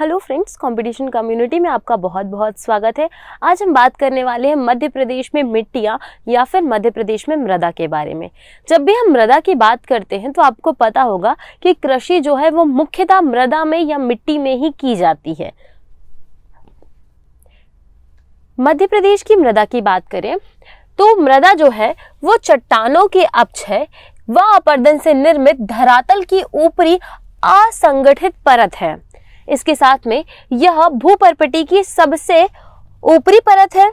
hello friends competition community में आपका बहुत बहुत स्वागत है आज हम बात करने वाले हैं मध्य प्रदेश में मिट्टियाँ या फिर मध्य प्रदेश में मृदा के बारे में जब भी हम मृदा की बात करते हैं तो आपको पता होगा कि कृषि जो है वो मुख्यतः मृदा में या मिट्टी में ही की जाती है मध्य प्रदेश की मृदा की बात करें तो मृदा जो है वो चट्टानों के है व अपर्दन से निर्मित धरातल की ऊपरी असंगठित परत है इसके साथ में यह भूपरपटी की सबसे ऊपरी परत है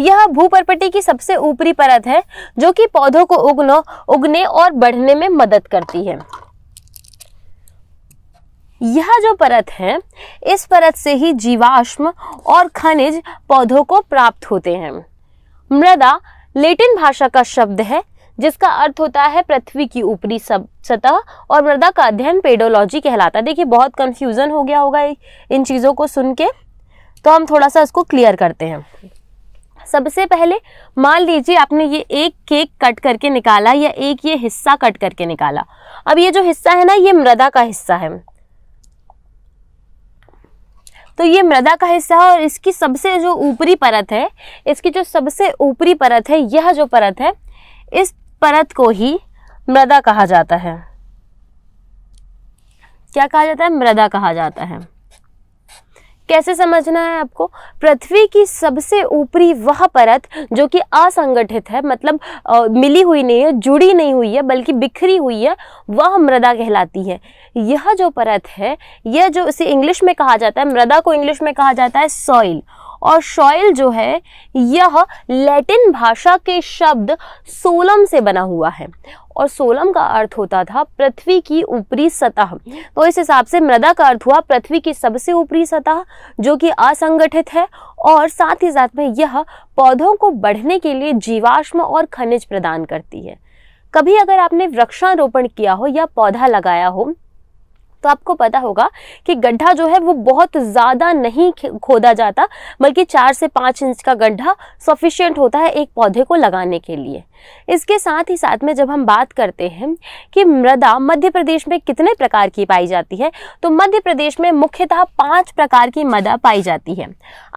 यह भूपरपटी की सबसे ऊपरी परत है जो कि पौधों को उगनो उगने और बढ़ने में मदद करती है यह जो परत है इस परत से ही जीवाश्म और खनिज पौधों को प्राप्त होते हैं मृदा लेटिन भाषा का शब्द है जिसका अर्थ होता है पृथ्वी की ऊपरी सब सतह और मृदा का अध्ययन पेडोलॉजी कहलाता है देखिए बहुत कंफ्यूजन हो गया होगा इन चीज़ों को सुन के तो हम थोड़ा सा इसको क्लियर करते हैं सबसे पहले मान लीजिए आपने ये एक केक कट करके निकाला या एक ये हिस्सा कट करके निकाला अब ये जो हिस्सा है ना ये मृदा का हिस्सा है तो ये मृदा का हिस्सा है और इसकी सबसे जो ऊपरी परत है इसकी जो सबसे ऊपरी परत है यह जो परत है इस परत को ही मृदा कहा जाता है क्या कहा जाता है मृदा कहा जाता है कैसे समझना है आपको पृथ्वी की सबसे ऊपरी वह परत जो कि असंगठित है मतलब आ, मिली हुई नहीं है जुड़ी नहीं हुई है बल्कि बिखरी हुई है वह मृदा कहलाती है यह जो परत है यह जो इसे इंग्लिश में कहा जाता है मृदा को इंग्लिश में कहा जाता है सॉइल और शॉयल जो है यह लैटिन भाषा के शब्द सोलम से बना हुआ है और सोलम का अर्थ होता था पृथ्वी की ऊपरी सतह तो इस हिसाब से मृदा का अर्थ हुआ पृथ्वी की सबसे ऊपरी सतह जो कि असंगठित है और साथ ही साथ में यह पौधों को बढ़ने के लिए जीवाश्म और खनिज प्रदान करती है कभी अगर आपने वृक्षारोपण किया हो या पौधा लगाया हो तो आपको पता होगा कि गड्ढा जो है वो बहुत ज़्यादा नहीं खोदा जाता बल्कि चार से पाँच इंच का गड्ढा सफिशियंट होता है एक पौधे को लगाने के लिए इसके साथ ही साथ में जब हम बात करते हैं कि मृदा मध्य प्रदेश में कितने प्रकार की पाई जाती है तो मध्य प्रदेश में मुख्यतः पांच प्रकार की मृदा पाई जाती है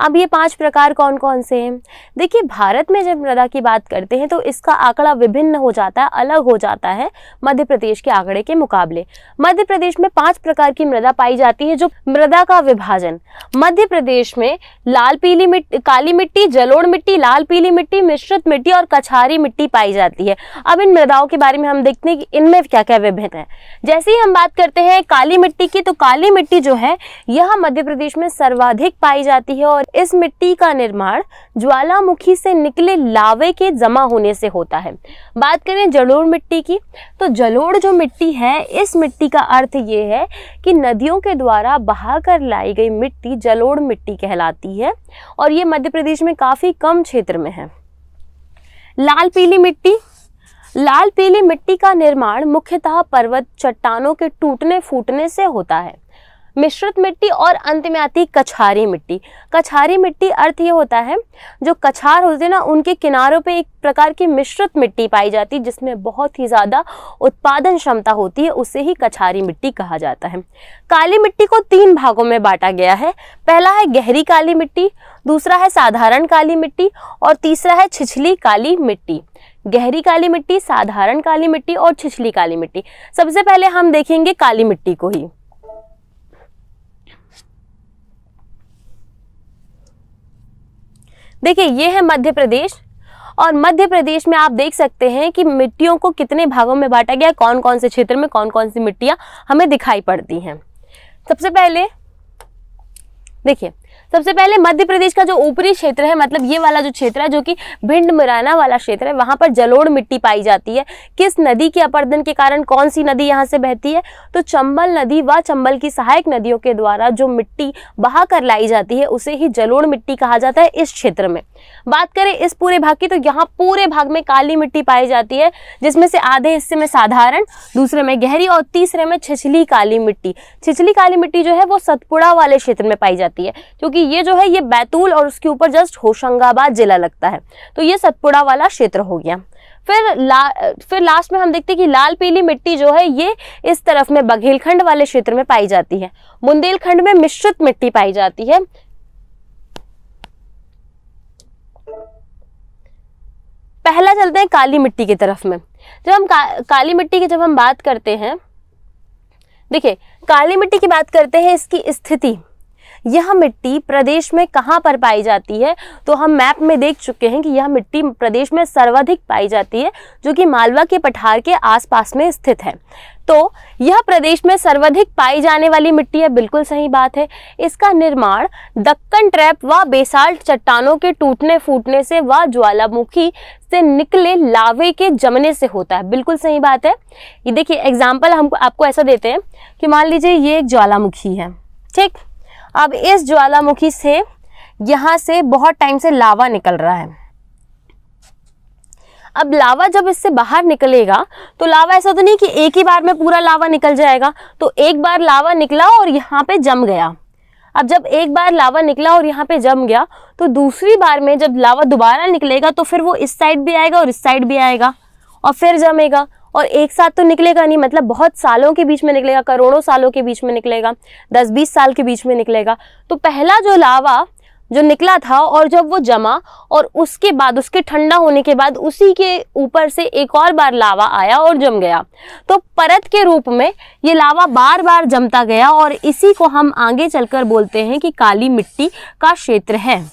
अब ये पांच प्रकार कौन कौन से हैं देखिए भारत में जब मृदा की बात करते हैं तो इसका आंकड़ा विभिन्न हो जाता है अलग हो जाता है मध्य प्रदेश के आंकड़े के मुकाबले मध्य प्रदेश में पाँच प्रकार की मृदा पाई जाती है जो मृदा का विभाजन मध्य प्रदेश में लाल पीली मिट्टी काली मिट्टी जलोड़ मिट्टी लाल पीली मिट्टी मिश्रित मिट्टी और कछारी मिट्टी पाई जाती है अब इन मृदाओं के बारे में हम देखते हैं कि इनमें क्या क्या विभिन्न है जैसे ही हम बात करते हैं काली मिट्टी की तो काली मिट्टी जो है यह मध्य प्रदेश में सर्वाधिक पाई जाती है और इस मिट्टी का निर्माण ज्वालामुखी से निकले लावे के जमा होने से होता है बात करें जलोड़ मिट्टी की तो जलोड़ जो मिट्टी है इस मिट्टी का अर्थ ये है कि नदियों के द्वारा बहा कर लाई गई मिट्टी जलोड़ मिट्टी कहलाती है और ये मध्य प्रदेश में काफ़ी कम क्षेत्र में है लाल पीली मिट्टी लाल पीली मिट्टी का निर्माण मुख्यतः पर्वत चट्टानों के टूटने फूटने से होता है मिश्रित मिट्टी और अंत में आती है कछारी मिट्टी कछारी मिट्टी अर्थ ये होता है जो कछार होते हैं ना उनके किनारों पे एक प्रकार की मिश्रित मिट्टी पाई जाती है जिसमें बहुत ही ज़्यादा उत्पादन क्षमता होती है उसे ही कछारी मिट्टी कहा जाता है काली मिट्टी को तीन भागों में बांटा गया है पहला है गहरी काली मिट्टी दूसरा है साधारण काली मिट्टी और तीसरा है छिछली काली मिट्टी गहरी काली मिट्टी साधारण काली मिट्टी और छिछली काली मिट्टी सबसे पहले हम देखेंगे काली मिट्टी को ही देखिए ये है मध्य प्रदेश और मध्य प्रदेश में आप देख सकते हैं कि मिट्टियों को कितने भागों में बांटा गया कौन कौन से क्षेत्र में कौन कौन सी मिट्टियां हमें दिखाई पड़ती हैं सबसे पहले देखिए सबसे पहले मध्य प्रदेश का जो ऊपरी क्षेत्र है मतलब ये वाला जो क्षेत्र है जो कि भिंड मुराना वाला क्षेत्र है वहाँ पर जलोड़ मिट्टी पाई जाती है किस नदी के अपर्दन के कारण कौन सी नदी यहाँ से बहती है तो चंबल नदी व चंबल की सहायक नदियों के द्वारा जो मिट्टी बहा कर लाई जाती है उसे ही जलोड़ मिट्टी कहा जाता है इस क्षेत्र में बात करें इस पूरे भाग की तो यहाँ पूरे भाग में काली मिट्टी पाई जाती है जिसमें से आधे हिस्से में साधारण दूसरे में गहरी और तीसरे में छिछली काली मिट्टी छिछली काली मिट्टी जो है वो सतपुड़ा वाले क्षेत्र में पाई जाती है क्योंकि ये जो है ये बैतूल और उसके ऊपर जस्ट होशंगाबाद जिला लगता है तो ये सतपुड़ा वाला क्षेत्र हो गया फिर ला फिर लास्ट में हम देखते हैं कि लाल पीली मिट्टी जो है ये इस तरफ में बघेलखंड वाले क्षेत्र में पाई जाती है बुंदेलखंड में मिश्रित मिट्टी पाई जाती है पहला चलते हैं काली मिट्टी की तरफ में जब हम का, काली मिट्टी की जब हम बात करते हैं देखिए काली मिट्टी की बात करते हैं इसकी स्थिति यह मिट्टी प्रदेश में कहाँ पर पाई जाती है तो हम मैप में देख चुके हैं कि यह मिट्टी प्रदेश में सर्वाधिक पाई जाती है जो कि मालवा के पठार के आसपास में स्थित है तो यह प्रदेश में सर्वाधिक पाई जाने वाली मिट्टी है बिल्कुल सही बात है इसका निर्माण दक्कन ट्रैप व बेसाल्ट चट्टानों के टूटने फूटने से व ज्वालामुखी से निकले लावे के जमने से होता है बिल्कुल सही बात है ये देखिए एग्जाम्पल हम आपको ऐसा देते हैं कि मान लीजिए ये एक ज्वालामुखी है ठीक अब इस ज्वालामुखी से यहाँ से बहुत टाइम से लावा निकल रहा है अब लावा जब इससे बाहर निकलेगा तो लावा ऐसा तो नहीं कि एक ही बार में पूरा लावा निकल जाएगा तो एक बार लावा निकला और यहाँ पे जम गया अब जब एक बार लावा निकला और यहाँ पे जम गया तो दूसरी बार में जब लावा दोबारा निकलेगा तो फिर वो इस साइड भी आएगा और इस साइड भी आएगा और फिर जमेगा और एक साथ तो निकलेगा नहीं मतलब बहुत सालों के बीच में निकलेगा करोड़ों सालों के बीच में निकलेगा दस बीस साल के बीच में निकलेगा तो पहला जो लावा जो निकला था और जब वो जमा और उसके बाद उसके ठंडा होने के बाद उसी के ऊपर से एक और बार लावा आया और जम गया तो परत के रूप में ये लावा बार बार जमता गया और इसी को हम आगे चलकर बोलते हैं कि काली मिट्टी का क्षेत्र है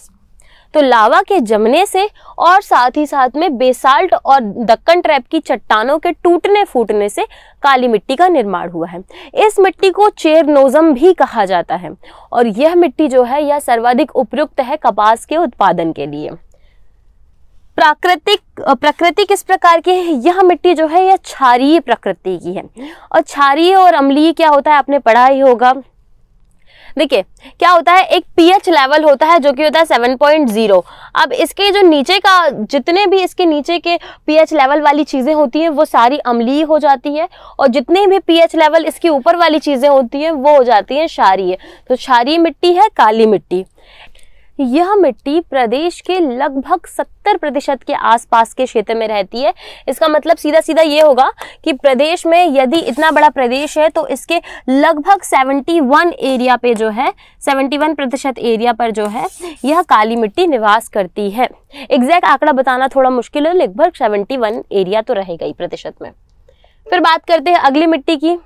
तो लावा के जमने से और साथ ही साथ में बेसाल्ट और दक्कन ट्रैप की चट्टानों के टूटने फूटने से काली मिट्टी का निर्माण हुआ है इस मिट्टी को चेरनोजम भी कहा जाता है और यह मिट्टी जो है यह सर्वाधिक उपयुक्त है कपास के उत्पादन के लिए प्राकृतिक प्रकृति किस प्रकार की है यह मिट्टी जो है यह क्षारीय प्रकृति की है और क्षारीय और अम्लीय क्या होता है आपने पढ़ा ही होगा देखिए क्या होता है एक पीएच लेवल होता है जो कि होता है 7.0 अब इसके जो नीचे का जितने भी इसके नीचे के पीएच लेवल वाली चीज़ें होती हैं वो सारी अम्लीय हो जाती है और जितने भी पीएच लेवल इसके ऊपर वाली चीज़ें होती हैं वो हो जाती हैं क्षारीय तो क्षारीय मिट्टी है काली मिट्टी यह मिट्टी प्रदेश के लगभग 70 प्रतिशत के आसपास के क्षेत्र में रहती है इसका मतलब सीधा सीधा ये होगा कि प्रदेश में यदि इतना बड़ा प्रदेश है तो इसके लगभग 71 एरिया पे जो है 71 प्रतिशत एरिया पर जो है यह काली मिट्टी निवास करती है एग्जैक्ट आंकड़ा बताना थोड़ा मुश्किल है लगभग सेवेंटी एरिया तो रहेगा ही प्रतिशत में फिर बात करते हैं अगली मिट्टी की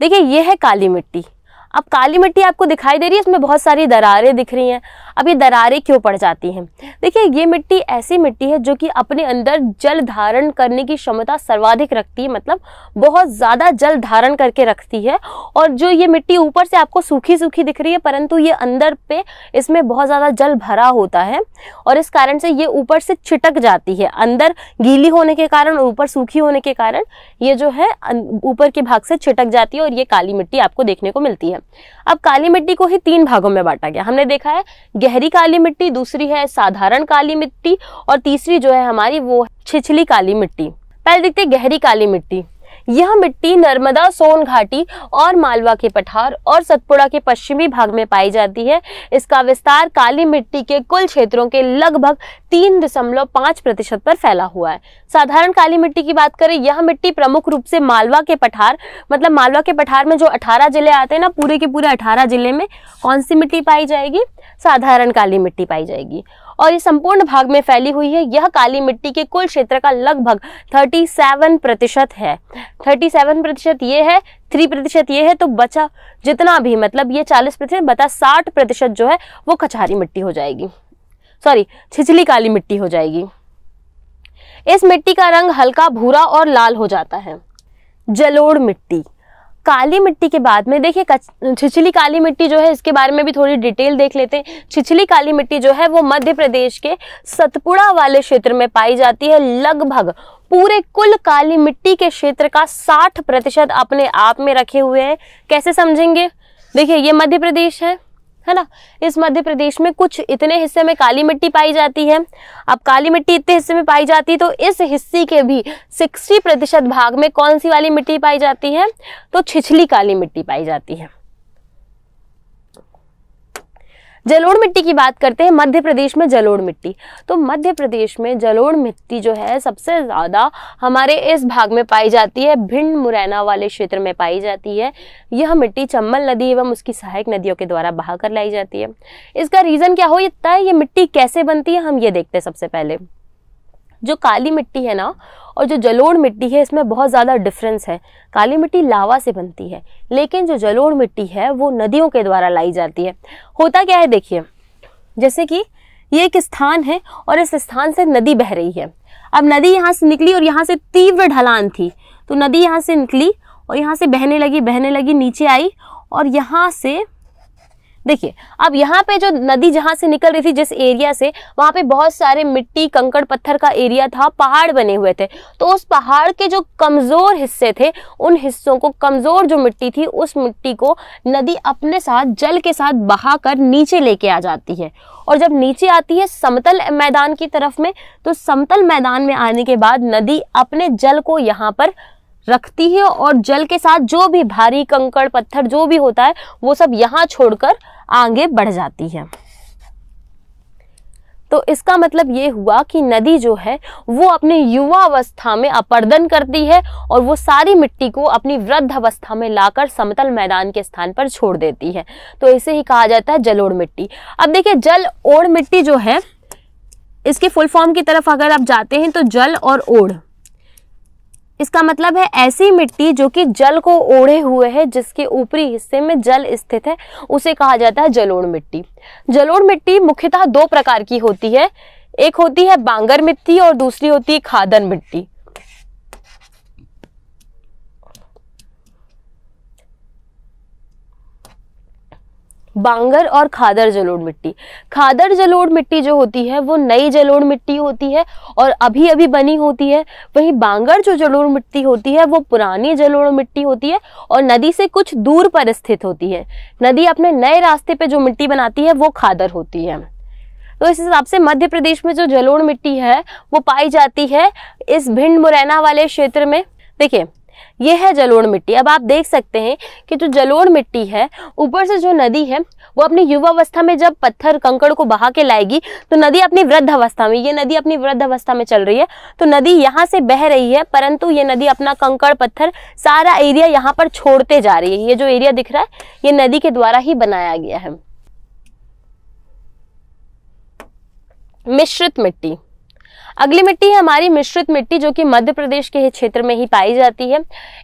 देखिए यह है काली मिट्टी अब काली मिट्टी आपको दिखाई दे रही है इसमें बहुत सारी दरारें दिख रही हैं अब ये दरारें क्यों पड़ जाती हैं देखिए ये मिट्टी ऐसी मिट्टी है जो कि अपने अंदर जल धारण करने की क्षमता सर्वाधिक रखती है मतलब बहुत ज़्यादा जल धारण करके रखती है और जो ये मिट्टी ऊपर से आपको सूखी सूखी दिख रही है परंतु ये अंदर पे इसमें बहुत ज़्यादा जल भरा होता है और इस कारण से ये ऊपर से छिटक जाती है अंदर गीली होने के कारण ऊपर सूखी होने के कारण ये जो है अं, ऊपर के भाग से छिटक जाती है और ये काली मिट्टी आपको देखने को मिलती है अब काली मिट्टी को ही तीन भागों में बांटा गया हमने देखा है गहरी काली मिट्टी दूसरी है साधारण काली मिट्टी और तीसरी जो है हमारी वो छिछली काली मिट्टी पहले देखते हैं गहरी काली मिट्टी यह मिट्टी नर्मदा सोन घाटी और मालवा के पठार और सतपुड़ा के पश्चिमी भाग में पाई जाती है इसका विस्तार काली मिट्टी के कुल क्षेत्रों के लगभग तीन दशमलव पाँच प्रतिशत पर फैला हुआ है साधारण काली मिट्टी की बात करें यह मिट्टी प्रमुख रूप से मालवा के पठार मतलब मालवा के पठार में जो अठारह जिले आते हैं ना पूरे के पूरे अठारह जिले में कौन सी मिट्टी पाई जाएगी साधारण काली मिट्टी पाई जाएगी और ये संपूर्ण भाग में फैली हुई है यह काली मिट्टी के कुल क्षेत्र का लगभग 37 प्रतिशत है 37 प्रतिशत ये है थ्री प्रतिशत ये है तो बचा जितना भी मतलब ये 40 प्रतिशत बता 60 प्रतिशत जो है वो कछारी मिट्टी हो जाएगी सॉरी छिछली काली मिट्टी हो जाएगी इस मिट्टी का रंग हल्का भूरा और लाल हो जाता है जलोड़ मिट्टी काली मिट्टी के बाद में देखिए छिछली काली मिट्टी जो है इसके बारे में भी थोड़ी डिटेल देख लेते हैं छिछली काली मिट्टी जो है वो मध्य प्रदेश के सतपुड़ा वाले क्षेत्र में पाई जाती है लगभग पूरे कुल काली मिट्टी के क्षेत्र का 60 प्रतिशत अपने आप में रखे हुए हैं कैसे समझेंगे देखिए ये मध्य प्रदेश है है ना इस मध्य प्रदेश में कुछ इतने हिस्से में काली मिट्टी पाई जाती है अब काली मिट्टी इतने हिस्से में पाई जाती है तो इस हिस्से के भी 60 प्रतिशत भाग में कौन सी वाली मिट्टी पाई जाती है तो छिछली काली मिट्टी पाई जाती है जलोड़ मिट्टी की बात करते हैं मध्य प्रदेश में जलोड़ मिट्टी तो मध्य प्रदेश में जलोड़ मिट्टी जो है सबसे ज़्यादा हमारे इस भाग में पाई जाती है भिंड मुरैना वाले क्षेत्र में पाई जाती है यह मिट्टी चम्बल नदी एवं उसकी सहायक नदियों के द्वारा बहा कर लाई जाती है इसका रीज़न क्या हो ये मिट्टी कैसे बनती है हम ये देखते हैं सबसे पहले जो काली मिट्टी है ना और जो जलोढ़ मिट्टी है इसमें बहुत ज़्यादा डिफरेंस है काली मिट्टी लावा से बनती है लेकिन जो जलोढ़ मिट्टी है वो नदियों के द्वारा लाई जाती है होता क्या है देखिए जैसे कि ये एक स्थान है और इस स्थान से नदी बह रही है अब नदी यहाँ से निकली और यहाँ से तीव्र ढलान थी तो नदी यहाँ से निकली और यहाँ से बहने लगी बहने लगी नीचे आई और यहाँ से देखिए अब यहाँ पे जो नदी जहाँ से निकल रही थी जिस एरिया से वहाँ पे बहुत सारे मिट्टी कंकड़ पत्थर का एरिया था पहाड़ बने हुए थे तो उस पहाड़ के जो कमज़ोर हिस्से थे उन हिस्सों को कमज़ोर जो मिट्टी थी उस मिट्टी को नदी अपने साथ जल के साथ बहा कर नीचे लेके आ जाती है और जब नीचे आती है समतल मैदान की तरफ में तो समतल मैदान में आने के बाद नदी अपने जल को यहाँ पर रखती है और जल के साथ जो भी भारी कंकड़ पत्थर जो भी होता है वो सब यहाँ छोड़कर आगे बढ़ जाती है तो इसका मतलब ये हुआ कि नदी जो है वो अपने युवा अवस्था में अपर्दन करती है और वो सारी मिट्टी को अपनी वृद्ध अवस्था में लाकर समतल मैदान के स्थान पर छोड़ देती है तो इसे ही कहा जाता है जलोड़ मिट्टी अब देखिए जल ओढ़ मिट्टी जो है इसके फुल फॉर्म की तरफ अगर आप जाते हैं तो जल और ओढ़ इसका मतलब है ऐसी मिट्टी जो कि जल को ओढ़े हुए है जिसके ऊपरी हिस्से में जल स्थित है उसे कहा जाता है जलोड़ मिट्टी जलोड़ मिट्टी मुख्यतः दो प्रकार की होती है एक होती है बांगर मिट्टी और दूसरी होती है खादन मिट्टी बांगर और खादर जलोड़ मिट्टी खादर जलोड़ मिट्टी जो होती है वो नई जलोड़ मिट्टी होती है और अभी अभी बनी होती है वहीं बांगर जो जलोड़ मिट्टी होती है वो पुरानी जलोड़ मिट्टी होती है और नदी से कुछ दूर पर स्थित होती है नदी अपने नए रास्ते पर जो मिट्टी बनाती है वो खादर होती है तो इस हिसाब से मध्य प्रदेश में जो जलोड़ मिट्टी है वो पाई जाती है इस भिंड मुरैना वाले क्षेत्र में देखिए ये है जलोढ़ मिट्टी अब आप देख सकते हैं कि जो जलोढ़ मिट्टी है ऊपर से जो नदी है वो अपनी युवावस्था में जब पत्थर कंकड़ को बहा के लाएगी तो नदी अपनी वृद्ध अवस्था में ये नदी अपनी वृद्ध अवस्था में चल रही है तो नदी यहाँ से बह रही है परंतु ये नदी अपना कंकड़ पत्थर सारा एरिया यहाँ पर छोड़ते जा रही है ये जो एरिया दिख रहा है ये नदी के द्वारा ही बनाया गया है मिश्रित मिट्टी अगली मिट्टी है हमारी मिश्रित मिट्टी जो कि मध्य प्रदेश के क्षेत्र में ही पाई जाती है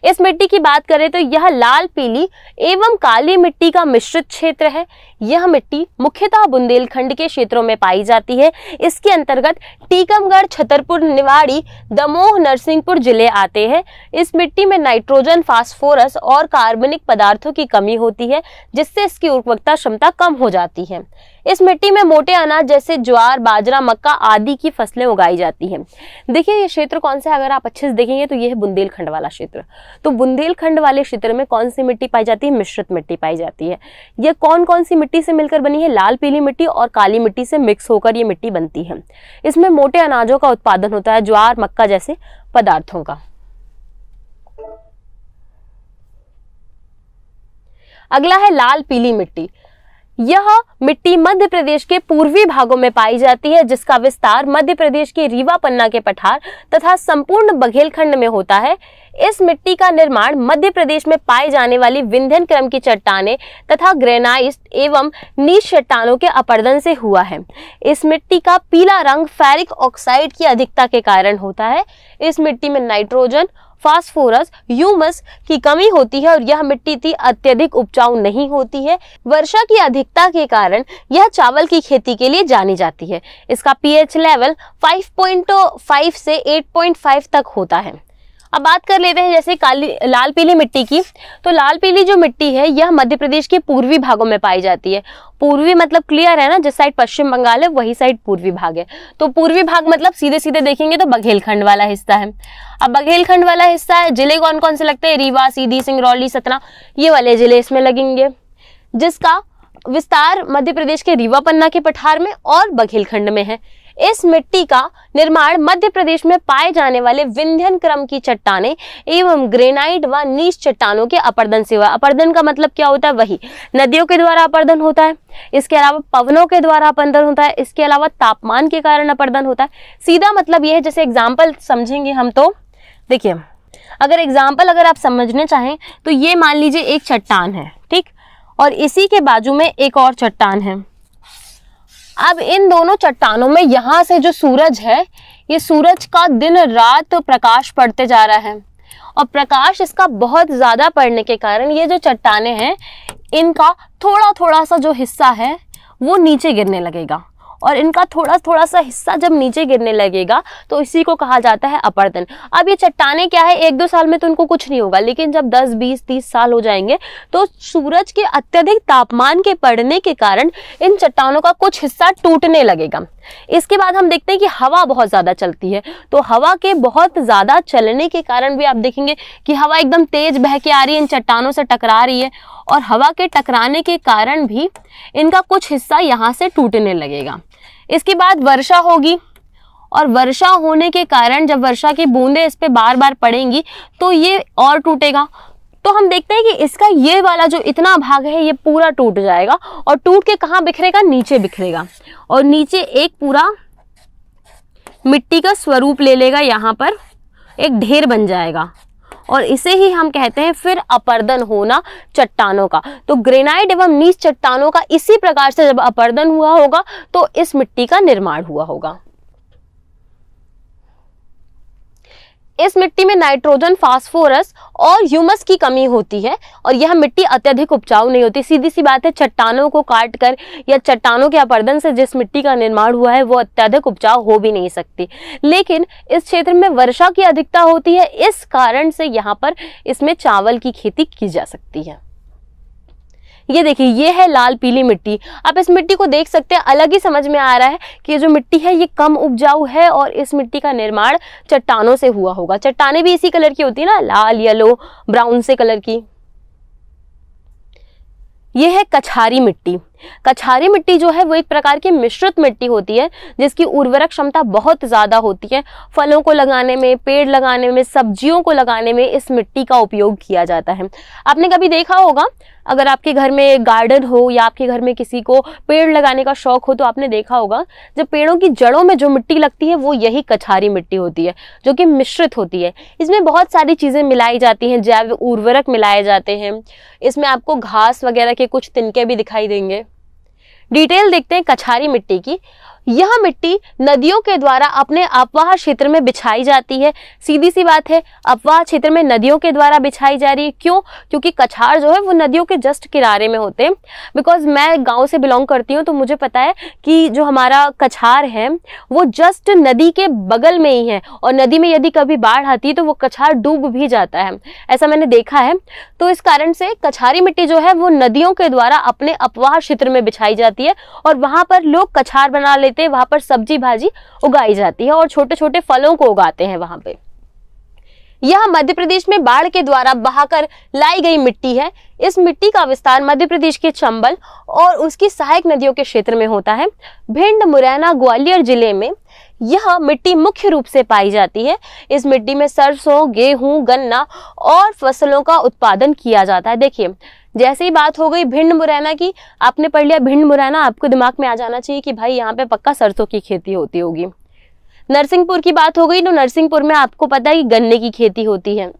इस मिट्टी की बात करें तो यह लाल पीली एवं काली मिट्टी का मिश्रित क्षेत्र है यह मिट्टी मुख्यतः बुंदेलखंड के क्षेत्रों में पाई जाती है इसके अंतर्गत टीकमगढ़ छतरपुर निवाड़ी दमोह नरसिंहपुर जिले आते हैं इस मिट्टी में नाइट्रोजन फास्फोरस और कार्बनिक पदार्थों की कमी होती है जिससे इसकी उर्वरकता क्षमता कम हो जाती है इस मिट्टी में मोटे अनाज जैसे ज्वार बाजरा मक्का आदि की फसलें उगाई जाती हैं देखिए ये क्षेत्र कौन सा है अगर आप अच्छे से देखेंगे तो ये है बुंदेलखंड वाला क्षेत्र तो बुंदेलखंड वाले क्षेत्र में कौन सी मिट्टी पाई जाती है मिश्रित मिट्टी पाई जाती है यह कौन कौन सी मिट्टी मिट्टी से मिलकर बनी है लाल पीली मिट्टी और काली मिट्टी से मिक्स होकर ये मिट्टी बनती है इसमें मोटे अनाजों का उत्पादन होता है ज्वार मक्का जैसे पदार्थों का अगला है लाल पीली मिट्टी यह मिट्टी मध्य प्रदेश के पूर्वी भागों में पाई जाती है जिसका विस्तार मध्य प्रदेश के रीवा पन्ना के पठार तथा संपूर्ण बघेलखंड में होता है इस मिट्टी का निर्माण मध्य प्रदेश में पाए जाने वाली विंध्यन क्रम की चट्टाने तथा ग्रेनाइट एवं नीच चट्टानों के अपर्दन से हुआ है इस मिट्टी का पीला रंग फेरिक ऑक्साइड की अधिकता के कारण होता है इस मिट्टी में नाइट्रोजन फास्फोरस यूमस की कमी होती है और यह मिट्टी थी अत्यधिक उपजाऊ नहीं होती है वर्षा की अधिकता के कारण यह चावल की खेती के लिए जानी जाती है इसका पीएच लेवल 5.5 से 8.5 तक होता है अब बात कर लेते हैं जैसे काली लाल पीली मिट्टी की तो लाल पीली जो मिट्टी है यह मध्य प्रदेश के पूर्वी भागों में पाई जाती है पूर्वी मतलब क्लियर है ना जिस साइड पश्चिम बंगाल है वही साइड पूर्वी भाग है तो पूर्वी भाग मतलब सीधे सीधे देखेंगे तो बघेलखंड वाला हिस्सा है अब बघेलखंड वाला हिस्सा है जिले कौन कौन से लगते हैं रीवा सीधी सिंगरौली सतना ये वाले जिले इसमें लगेंगे जिसका विस्तार मध्य प्रदेश के रीवा पन्ना के पठार में और बघेलखंड में है इस मिट्टी का निर्माण मध्य प्रदेश में पाए जाने वाले विंध्यन क्रम की चट्टाने एवं ग्रेनाइट व नीच चट्टानों के अपर्दन से हुआ अपर्दन का मतलब क्या होता है वही नदियों के द्वारा अपर्दन होता है इसके अलावा पवनों के द्वारा अपर्दन होता है इसके अलावा तापमान के कारण अपर्दन होता है सीधा मतलब यह है जैसे एग्जाम्पल समझेंगे हम तो देखिए अगर एग्जाम्पल अगर आप समझने चाहें तो ये मान लीजिए एक चट्टान है ठीक और इसी के बाजू में एक और चट्टान है अब इन दोनों चट्टानों में यहाँ से जो सूरज है ये सूरज का दिन रात प्रकाश पड़ते जा रहा है और प्रकाश इसका बहुत ज़्यादा पड़ने के कारण ये जो चट्टाने हैं इनका थोड़ा थोड़ा सा जो हिस्सा है वो नीचे गिरने लगेगा और इनका थोड़ा थोड़ा सा हिस्सा जब नीचे गिरने लगेगा तो इसी को कहा जाता है अपर्दन अब ये चट्टाने क्या है एक दो साल में तो उनको कुछ नहीं होगा लेकिन जब दस बीस तीस साल हो जाएंगे तो सूरज के अत्यधिक तापमान के पड़ने के कारण इन चट्टानों का कुछ हिस्सा टूटने लगेगा इसके बाद हम देखते हैं कि हवा बहुत ज़्यादा चलती है तो हवा के बहुत ज़्यादा चलने के कारण भी आप देखेंगे कि हवा एकदम तेज बह के आ रही है इन चट्टानों से टकरा रही है और हवा के टकराने के कारण भी इनका कुछ हिस्सा यहाँ से टूटने लगेगा इसके बाद वर्षा होगी और वर्षा होने के कारण जब वर्षा की बूंदें इस पर बार बार पड़ेंगी तो ये और टूटेगा तो हम देखते हैं कि इसका ये वाला जो इतना भाग है ये पूरा टूट जाएगा और टूट के कहाँ बिखरेगा नीचे बिखरेगा और नीचे एक पूरा मिट्टी का स्वरूप ले लेगा यहाँ पर एक ढेर बन जाएगा और इसे ही हम कहते हैं फिर अपर्दन होना चट्टानों का तो ग्रेनाइट एवं नीच चट्टानों का इसी प्रकार से जब अपर्दन हुआ होगा तो इस मिट्टी का निर्माण हुआ होगा इस मिट्टी में नाइट्रोजन फास्फोरस और ह्यूमस की कमी होती है और यह मिट्टी अत्यधिक उपजाऊ नहीं होती सीधी सी बात है चट्टानों को काट कर या चट्टानों के अपर्दन से जिस मिट्टी का निर्माण हुआ है वो अत्यधिक उपजाऊ हो भी नहीं सकती लेकिन इस क्षेत्र में वर्षा की अधिकता होती है इस कारण से यहाँ पर इसमें चावल की खेती की जा सकती है ये देखिए ये है लाल पीली मिट्टी आप इस मिट्टी को देख सकते हैं अलग ही समझ में आ रहा है कि ये जो मिट्टी है ये कम उपजाऊ है और इस मिट्टी का निर्माण चट्टानों से हुआ होगा चट्टाने भी इसी कलर की होती है ना लाल येलो ब्राउन से कलर की यह है कछारी मिट्टी कछारी मिट्टी जो है वो एक प्रकार की मिश्रित मिट्टी होती है जिसकी उर्वरक क्षमता बहुत ज़्यादा होती है फलों को लगाने में पेड़ लगाने में सब्जियों को लगाने में इस मिट्टी का उपयोग किया जाता है आपने कभी देखा होगा अगर आपके घर में गार्डन हो या आपके घर में किसी को पेड़ लगाने का शौक हो तो आपने देखा होगा जब पेड़ों की जड़ों में जो मिट्टी लगती है वो यही कछारी मिट्टी होती है जो कि मिश्रित होती है इसमें बहुत सारी चीज़ें मिलाई जाती हैं जैव उर्वरक मिलाए जाते हैं इसमें आपको घास वगैरह के कुछ तिनके भी दिखाई देंगे डिटेल देखते हैं कछारी मिट्टी की यह मिट्टी नदियों के द्वारा अपने अपवाह क्षेत्र में बिछाई जाती है सीधी सी बात है अपवाह क्षेत्र में नदियों के द्वारा बिछाई जा रही है क्यों क्योंकि कछार जो है वो नदियों के जस्ट किनारे में होते हैं बिकॉज मैं गाँव से बिलोंग करती हूँ तो मुझे पता है कि जो हमारा कछार है वो जस्ट नदी के बगल में ही है और नदी में यदि कभी बाढ़ आती है तो वो कछार डूब भी जाता है ऐसा मैंने देखा है तो इस कारण से कछारी मिट्टी जो है वो नदियों के द्वारा अपने अपवाह क्षेत्र में बिछाई जाती है और वहाँ पर लोग कछार बना लेते लेते हैं वहां पर सब्जी भाजी उगाई जाती है और छोटे छोटे फलों को उगाते हैं वहां पे यह मध्य प्रदेश में बाढ़ के द्वारा बहाकर लाई गई मिट्टी है इस मिट्टी का विस्तार मध्य प्रदेश के चंबल और उसकी सहायक नदियों के क्षेत्र में होता है भिंड मुरैना ग्वालियर जिले में यह मिट्टी मुख्य रूप से पाई जाती है इस मिट्टी में सरसों गेहूं गन्ना और फसलों का उत्पादन किया जाता है देखिए जैसे ही बात हो गई भिंड मुरैना की आपने पढ़ लिया भिंड मुरैना आपको दिमाग में आ जाना चाहिए कि भाई यहाँ पे पक्का सरसों की खेती होती होगी नरसिंहपुर की बात हो गई तो नरसिंहपुर में आपको पता है कि गन्ने की खेती होती है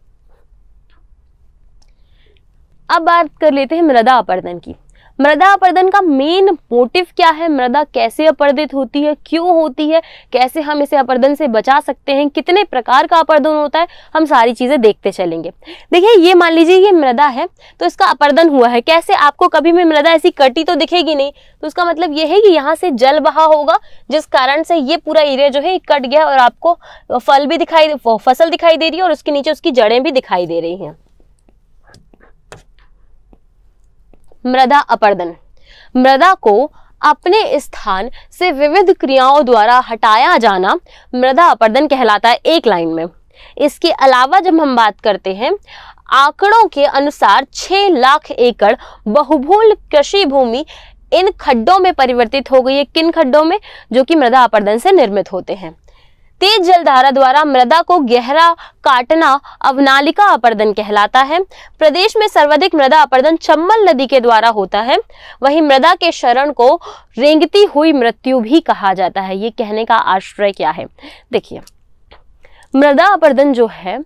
अब बात कर लेते हैं मृदा अपर्दन की मृदा अपर्दन का मेन मोटिव क्या है मृदा कैसे अपर्दित होती है क्यों होती है कैसे हम इसे अपर्दन से बचा सकते हैं कितने प्रकार का अपर्दन होता है हम सारी चीज़ें देखते चलेंगे देखिए ये मान लीजिए ये मृदा है तो इसका अपर्दन हुआ है कैसे आपको कभी भी मृदा ऐसी कटी तो दिखेगी नहीं तो उसका मतलब ये है कि यहाँ से जल बहा होगा जिस कारण से ये पूरा एरिया जो है कट गया और आपको फल भी दिखाई फसल दिखाई दे रही है और उसके नीचे उसकी जड़ें भी दिखाई दे रही हैं मृदा अपर्दन मृदा को अपने स्थान से विविध क्रियाओं द्वारा हटाया जाना मृदा अपर्दन कहलाता है एक लाइन में इसके अलावा जब हम बात करते हैं आंकड़ों के अनुसार 6 लाख एकड़ बहुभूल कृषि भूमि इन खड्डों में परिवर्तित हो गई है किन खड्डों में जो कि मृदा अपर्दन से निर्मित होते हैं तेज जलधारा द्वारा मृदा को गहरा काटना अवनालिका अपर्दन कहलाता है प्रदेश में सर्वाधिक मृदा अपर्दन चम्बल नदी के द्वारा होता है वहीं मृदा के शरण को रेंगती हुई मृत्यु भी कहा जाता है ये कहने का आश्रय क्या है देखिए मृदा अपर्दन जो है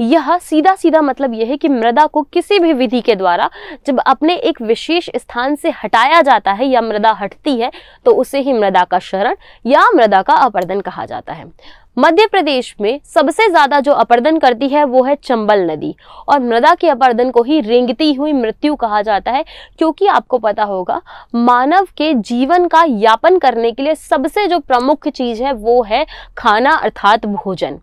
यह सीधा सीधा मतलब यह है कि मृदा को किसी भी विधि के द्वारा जब अपने एक विशेष स्थान से हटाया जाता है या मृदा हटती है तो उसे ही मृदा का शरण या मृदा का अपर्दन कहा जाता है मध्य प्रदेश में सबसे ज्यादा जो अपर्दन करती है वो है चंबल नदी और मृदा के अपर्दन को ही रेंगती हुई मृत्यु कहा जाता है क्योंकि आपको पता होगा मानव के जीवन का यापन करने के लिए सबसे जो प्रमुख चीज है वो है खाना अर्थात भोजन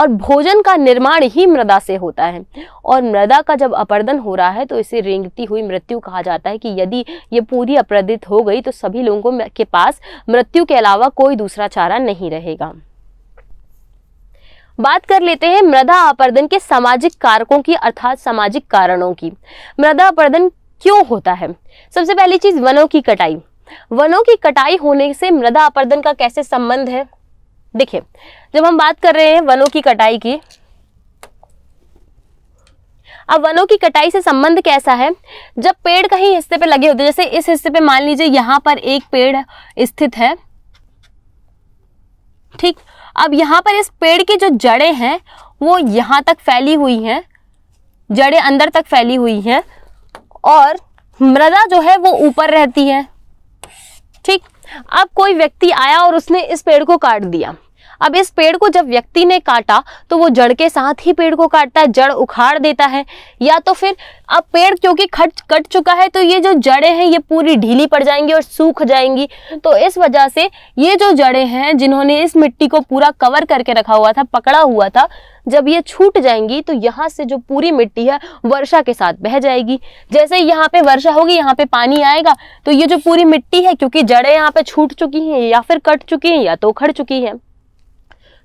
और भोजन का निर्माण ही मृदा से होता है और मृदा का जब अपर्दन हो रहा है तो इसे रेंगती हुई मृत्यु कहा जाता है कि यदि ये पूरी अपर्दित हो गई तो सभी लोगों के पास मृत्यु के अलावा कोई दूसरा चारा नहीं रहेगा बात कर लेते हैं मृदा अपर्दन के सामाजिक कारकों की अर्थात सामाजिक कारणों की मृदा अपर्दन क्यों होता है सबसे पहली चीज वनों की कटाई वनों की कटाई होने से मृदा अपर्दन का कैसे संबंध है देखिए जब हम बात कर रहे हैं वनों की कटाई की अब वनों की कटाई से संबंध कैसा है जब पेड़ कहीं हिस्से पे लगे होते हैं जैसे इस हिस्से पे मान लीजिए यहां पर एक पेड़ स्थित है ठीक अब यहाँ पर इस पेड़ की जो जड़ें हैं वो यहाँ तक फैली हुई हैं जड़ें अंदर तक फैली हुई हैं और मृदा जो है वो ऊपर रहती है ठीक अब कोई व्यक्ति आया और उसने इस पेड़ को काट दिया अब इस पेड़ को जब व्यक्ति ने काटा तो वो जड़ के साथ ही पेड़ को काटता है जड़ उखाड़ देता है या तो फिर अब पेड़ क्योंकि खट कट चुका है तो ये जो जड़ें हैं ये पूरी ढीली पड़ जाएंगी और सूख जाएंगी तो इस वजह से ये जो जड़ें हैं जिन्होंने इस मिट्टी को पूरा कवर करके रखा हुआ था पकड़ा हुआ था जब ये छूट जाएंगी तो यहाँ से जो पूरी मिट्टी है वर्षा के साथ बह जाएगी जैसे यहाँ पे वर्षा होगी यहाँ पे पानी आएगा तो ये जो पूरी मिट्टी है क्योंकि जड़ें यहाँ पे छूट चुकी हैं या फिर कट चुकी हैं या तो उखड़ चुकी हैं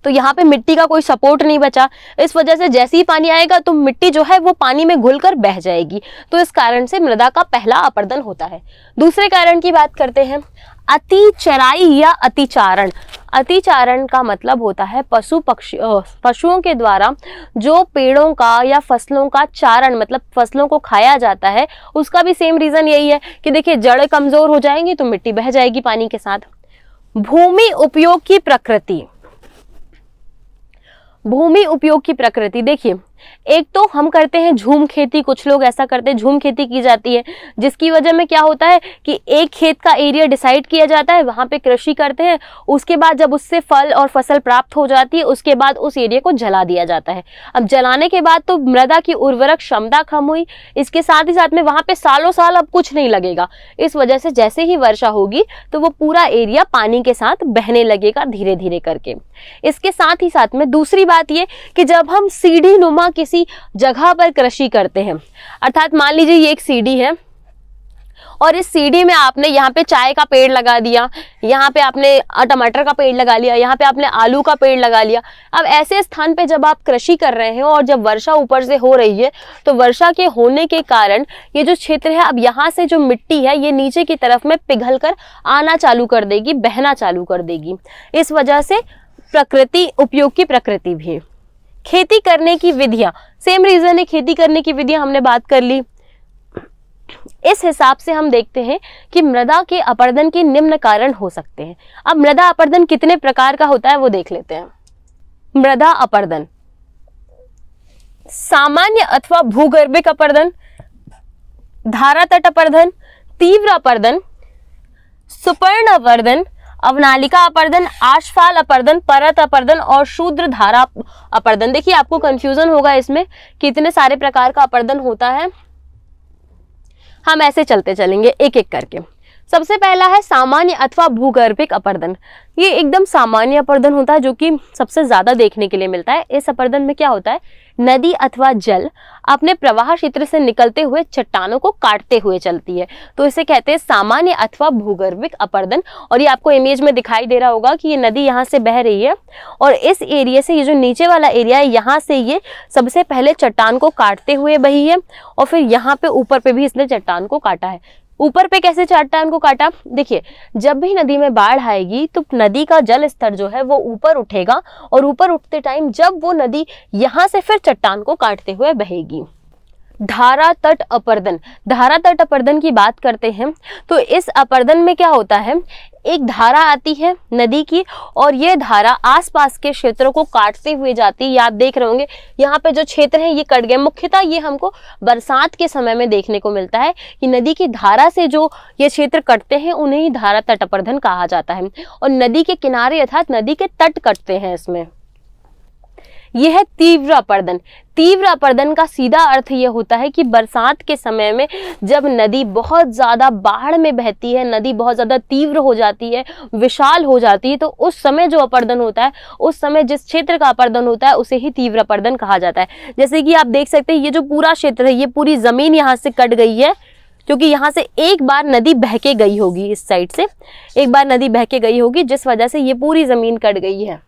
तो यहाँ पे मिट्टी का कोई सपोर्ट नहीं बचा इस वजह से जैसे ही पानी आएगा तो मिट्टी जो है वो पानी में घुल कर बह जाएगी तो इस कारण से मृदा का पहला अपर्दन होता है दूसरे कारण की बात करते हैं अति चराई या अतिचारण अतिचारण का मतलब होता है पशु पक्षी पशुओं के द्वारा जो पेड़ों का या फसलों का चारण मतलब फसलों को खाया जाता है उसका भी सेम रीज़न यही है कि देखिए जड़ें कमज़ोर हो जाएंगी तो मिट्टी बह जाएगी पानी के साथ भूमि उपयोग की प्रकृति भूमि उपयोग की प्रकृति देखिए एक तो हम करते हैं झूम खेती कुछ लोग ऐसा करते हैं झूम खेती की जाती है जिसकी वजह में क्या होता है कि एक खेत का एरिया डिसाइड किया जाता है वहाँ पे कृषि करते हैं उसके बाद जब उससे फल और फसल प्राप्त हो जाती है उसके बाद उस एरिया को जला दिया जाता है अब जलाने के बाद तो मृदा की उर्वरक क्षमता कम हुई इसके साथ ही साथ में वहाँ पर सालों साल अब कुछ नहीं लगेगा इस वजह से जैसे ही वर्षा होगी तो वो पूरा एरिया पानी के साथ बहने लगेगा धीरे धीरे करके इसके साथ ही साथ में दूसरी बात ये कि जब हम सीढ़ी नुमा किसी जगह पर कृषि करते हैं अर्थात मान लीजिए ये एक सीढ़ी है और इस सीढ़ी में आपने यहाँ पे चाय का पेड़ लगा दिया यहाँ पे आपने टमाटर का पेड़ लगा लिया यहाँ पे आपने आलू का पेड़ लगा लिया अब ऐसे स्थान पे जब आप कृषि कर रहे हैं और जब वर्षा ऊपर से हो रही है तो वर्षा के होने के कारण ये जो क्षेत्र है अब यहाँ से जो मिट्टी है ये नीचे की तरफ में पिघल कर आना चालू कर देगी बहना चालू कर देगी इस वजह से प्रकृति उपयोग की प्रकृति भी खेती करने की विधियां सेम रीजन है खेती करने की विधियां हमने बात कर ली इस हिसाब से हम देखते हैं कि मृदा के अपर्दन के निम्न कारण हो सकते हैं अब मृदा अपर्दन कितने प्रकार का होता है वो देख लेते हैं मृदा अपर्दन सामान्य अथवा भूगर्भिक अपर्दन धारा तट अपर्दन तीव्र अपर्दन सुपर्ण अपर्दन अवनालिका अपर्दन आशफाल अपर्दन परत अपर्दन और शूद्र धारा अपर्दन देखिए आपको कंफ्यूजन होगा इसमें कितने सारे प्रकार का अपर्दन होता है हम ऐसे चलते चलेंगे एक एक करके सबसे पहला है सामान्य अथवा भूगर्भिक अपर्दन ये एकदम सामान्य अपर्दन होता है जो कि सबसे ज़्यादा देखने के लिए मिलता है इस अपर्दन में क्या होता है नदी अथवा जल अपने प्रवाह क्षेत्र से निकलते हुए चट्टानों को काटते हुए चलती है तो इसे कहते हैं सामान्य अथवा भूगर्भिक अपर्दन और ये आपको इमेज में दिखाई दे रहा होगा कि ये नदी यहाँ से बह रही है और इस एरिया से ये जो नीचे वाला एरिया है यहाँ से ये सबसे पहले चट्टान को काटते हुए बही है और फिर यहाँ पे ऊपर पे भी इसने चट्टान को काटा है ऊपर पे कैसे चाटा उनको काटा देखिए जब भी नदी में बाढ़ आएगी तो नदी का जल स्तर जो है वो ऊपर उठेगा और ऊपर उठते टाइम जब वो नदी यहां से फिर चट्टान को काटते हुए बहेगी धारा तट अपर्दन धारा तट अपर्दन की बात करते हैं तो इस अपर्दन में क्या होता है एक धारा आती है नदी की और ये धारा आसपास के क्षेत्रों को काटते हुए जाती है आप देख रहे होंगे यहाँ पे जो क्षेत्र है ये कट गए मुख्यतः ये हमको बरसात के समय में देखने को मिलता है कि नदी की धारा से जो ये क्षेत्र कटते हैं उन्हें ही धारा तट अपर्धन कहा जाता है और नदी के किनारे अर्थात नदी के तट कटते हैं इसमें यह है तीव्र अपर्दन तीव्र अपर्दन का सीधा अर्थ यह होता है कि बरसात के समय में जब नदी बहुत ज़्यादा बाढ़ में बहती है नदी बहुत ज़्यादा तीव्र हो जाती है विशाल हो जाती है तो उस समय जो अपर्दन होता है उस समय जिस क्षेत्र का अपर्दन होता है उसे ही तीव्र अपर्दन कहा जाता है जैसे कि आप देख सकते हैं ये जो पूरा क्षेत्र है ये पूरी ज़मीन यहाँ से कट गई है क्योंकि यहाँ से एक बार नदी बहके गई होगी इस साइड से एक बार नदी बहके गई होगी जिस वजह से ये पूरी ज़मीन कट गई है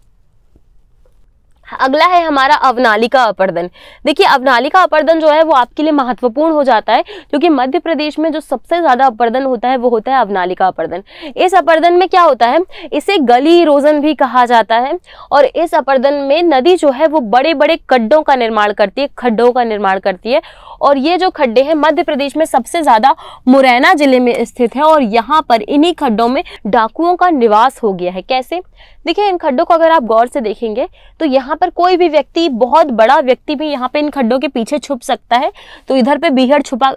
अगला है हमारा अवनाली का अपर्दन देखिए अवनाली का अपर्दन जो है वो आपके लिए महत्वपूर्ण हो जाता है क्योंकि मध्य प्रदेश में जो सबसे ज़्यादा अपर्दन होता है वो होता है अवनाली का अपर्दन इस अपर्दन में क्या होता है इसे गली रोजन भी कहा जाता है और इस अपर्दन में नदी जो है वो बड़े बड़े खड्डों का निर्माण करती है खड्डों का निर्माण करती है और ये जो खड्डे हैं मध्य प्रदेश में सबसे ज़्यादा मुरैना जिले में स्थित है और यहाँ पर इन्हीं खड्डों में डाकुओं का निवास हो गया है कैसे देखिए इन खड्डों को अगर आप गौर से देखेंगे तो यहाँ पर कोई भी व्यक्ति बहुत बड़ा व्यक्ति भी यहाँ पे इन खड्डों के पीछे छुप सकता है तो इधर पे बीहड़ छुपा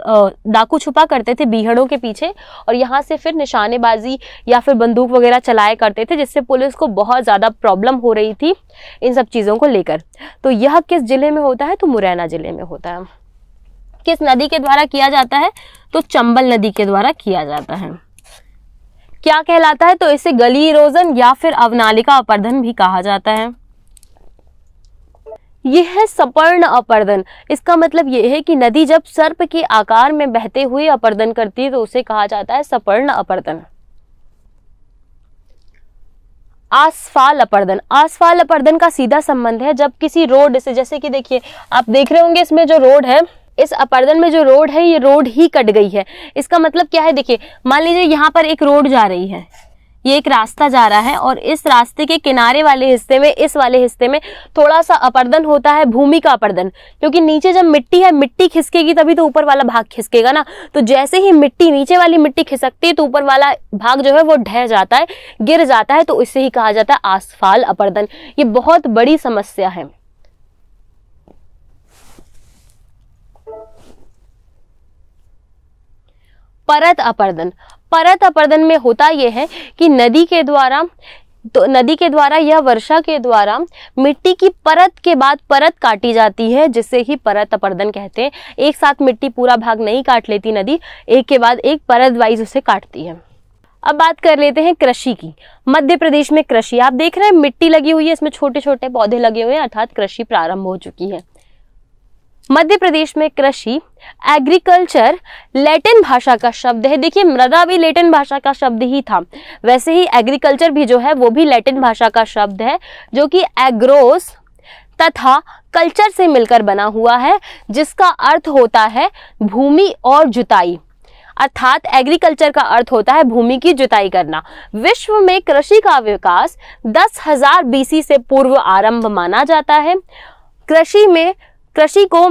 डाकू छुपा करते थे बीहड़ों के पीछे और यहाँ से फिर निशानेबाजी या फिर बंदूक वगैरह चलाया करते थे जिससे पुलिस को बहुत ज़्यादा प्रॉब्लम हो रही थी इन सब चीज़ों को लेकर तो यह किस ज़िले में होता है तो मुरैना ज़िले में होता है किस नदी के द्वारा किया जाता है तो चंबल नदी के द्वारा किया जाता है क्या कहलाता है तो इसे गली इरोजन या फिर अवनालिका अपर्धन भी कहा जाता है यह है सपर्ण अपर्दन इसका मतलब यह है कि नदी जब सर्प के आकार में बहते हुए अपर्दन करती है तो उसे कहा जाता है सपर्ण अपर्दन आसफाल अपर्दन आसफाल अपर्दन का सीधा संबंध है जब किसी रोड से जैसे कि देखिए आप देख रहे होंगे इसमें जो रोड है इस अपर्दन में जो रोड है ये रोड ही कट गई है इसका मतलब क्या है देखिए मान लीजिए यहाँ पर एक रोड जा रही है ये एक रास्ता जा रहा है और इस रास्ते के किनारे वाले हिस्से में इस वाले हिस्से में थोड़ा सा अपर्दन होता है भूमि का अपर्दन क्योंकि नीचे जब मिट्टी है मिट्टी खिसकेगी तभी तो ऊपर वाला भाग खिसकेगा ना तो जैसे ही मिट्टी नीचे वाली मिट्टी खिसकती है तो ऊपर वाला भाग जो है वो ढह जाता है गिर जाता है तो इसे ही कहा जाता है आसफाल अपर्दन ये बहुत बड़ी समस्या है परत अपर्दन परत अपर्दन में होता यह है कि नदी के द्वारा तो नदी के द्वारा या वर्षा के द्वारा मिट्टी की परत के बाद परत काटी जाती है जिससे ही परत अपर्दन कहते हैं एक साथ मिट्टी पूरा भाग नहीं काट लेती नदी एक के बाद एक परत वाइज उसे काटती है अब बात कर लेते हैं कृषि की मध्य प्रदेश में कृषि आप देख रहे हैं मिट्टी लगी हुई है इसमें छोटे छोटे पौधे लगे हुए हैं अर्थात कृषि प्रारंभ हो चुकी है मध्य प्रदेश में कृषि एग्रीकल्चर लैटिन भाषा का शब्द है देखिए मृदा भी लैटिन भाषा का शब्द ही था वैसे ही एग्रीकल्चर भी जो है वो भी लैटिन भाषा का शब्द है जो कि एग्रोस तथा कल्चर से मिलकर बना हुआ है जिसका अर्थ होता है भूमि और जुताई अर्थात एग्रीकल्चर का अर्थ होता है भूमि की जुताई करना विश्व में कृषि का विकास दस हजार बीसी से पूर्व आरंभ माना जाता है कृषि में कृषि को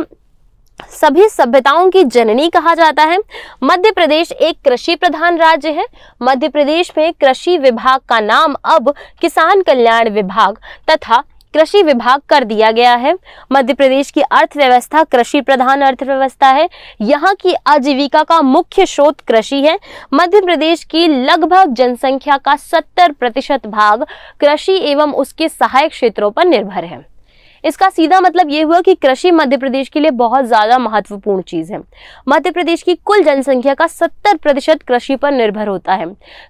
सभी सभ्यताओं की जननी कहा जाता है मध्य प्रदेश एक कृषि प्रधान राज्य है मध्य प्रदेश में कृषि विभाग का नाम अब किसान कल्याण विभाग तथा कृषि विभाग कर दिया गया है मध्य प्रदेश की अर्थव्यवस्था कृषि प्रधान अर्थव्यवस्था है यहाँ की आजीविका का मुख्य स्रोत कृषि है मध्य प्रदेश की लगभग जनसंख्या का 70 प्रतिशत भाग कृषि एवं उसके सहायक क्षेत्रों पर निर्भर है इसका सीधा मतलब ये हुआ कि कृषि मध्य प्रदेश के लिए बहुत ज़्यादा महत्वपूर्ण चीज़ है मध्य प्रदेश की कुल जनसंख्या का सत्तर प्रतिशत कृषि पर निर्भर होता है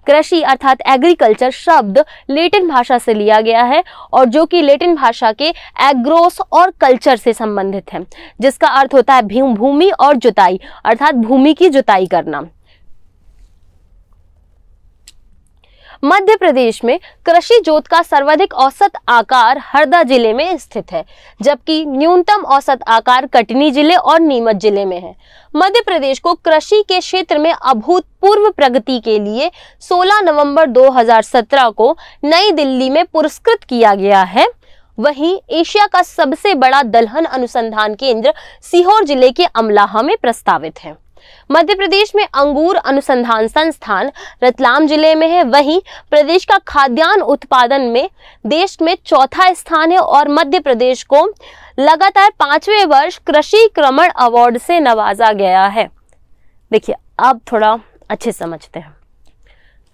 कृषि अर्थात एग्रीकल्चर शब्द लेटिन भाषा से लिया गया है और जो कि लेटिन भाषा के एग्रोस और कल्चर से संबंधित है जिसका अर्थ होता है भूमि और जुताई अर्थात भूमि की जुताई करना मध्य प्रदेश में कृषि जोत का सर्वाधिक औसत आकार हरदा जिले में स्थित है जबकि न्यूनतम औसत आकार कटनी जिले और नीमच जिले में है मध्य प्रदेश को कृषि के क्षेत्र में अभूतपूर्व प्रगति के लिए 16 नवंबर 2017 को नई दिल्ली में पुरस्कृत किया गया है वहीं एशिया का सबसे बड़ा दलहन अनुसंधान केंद्र सीहोर जिले के अमलाहा में प्रस्तावित है मध्य प्रदेश में अंगूर अनुसंधान संस्थान रतलाम जिले में है वहीं प्रदेश का खाद्यान्न उत्पादन में देश में चौथा स्थान है और मध्य प्रदेश को लगातार पांचवें वर्ष कृषि क्रमण अवार्ड से नवाजा गया है देखिए अब थोड़ा अच्छे समझते हैं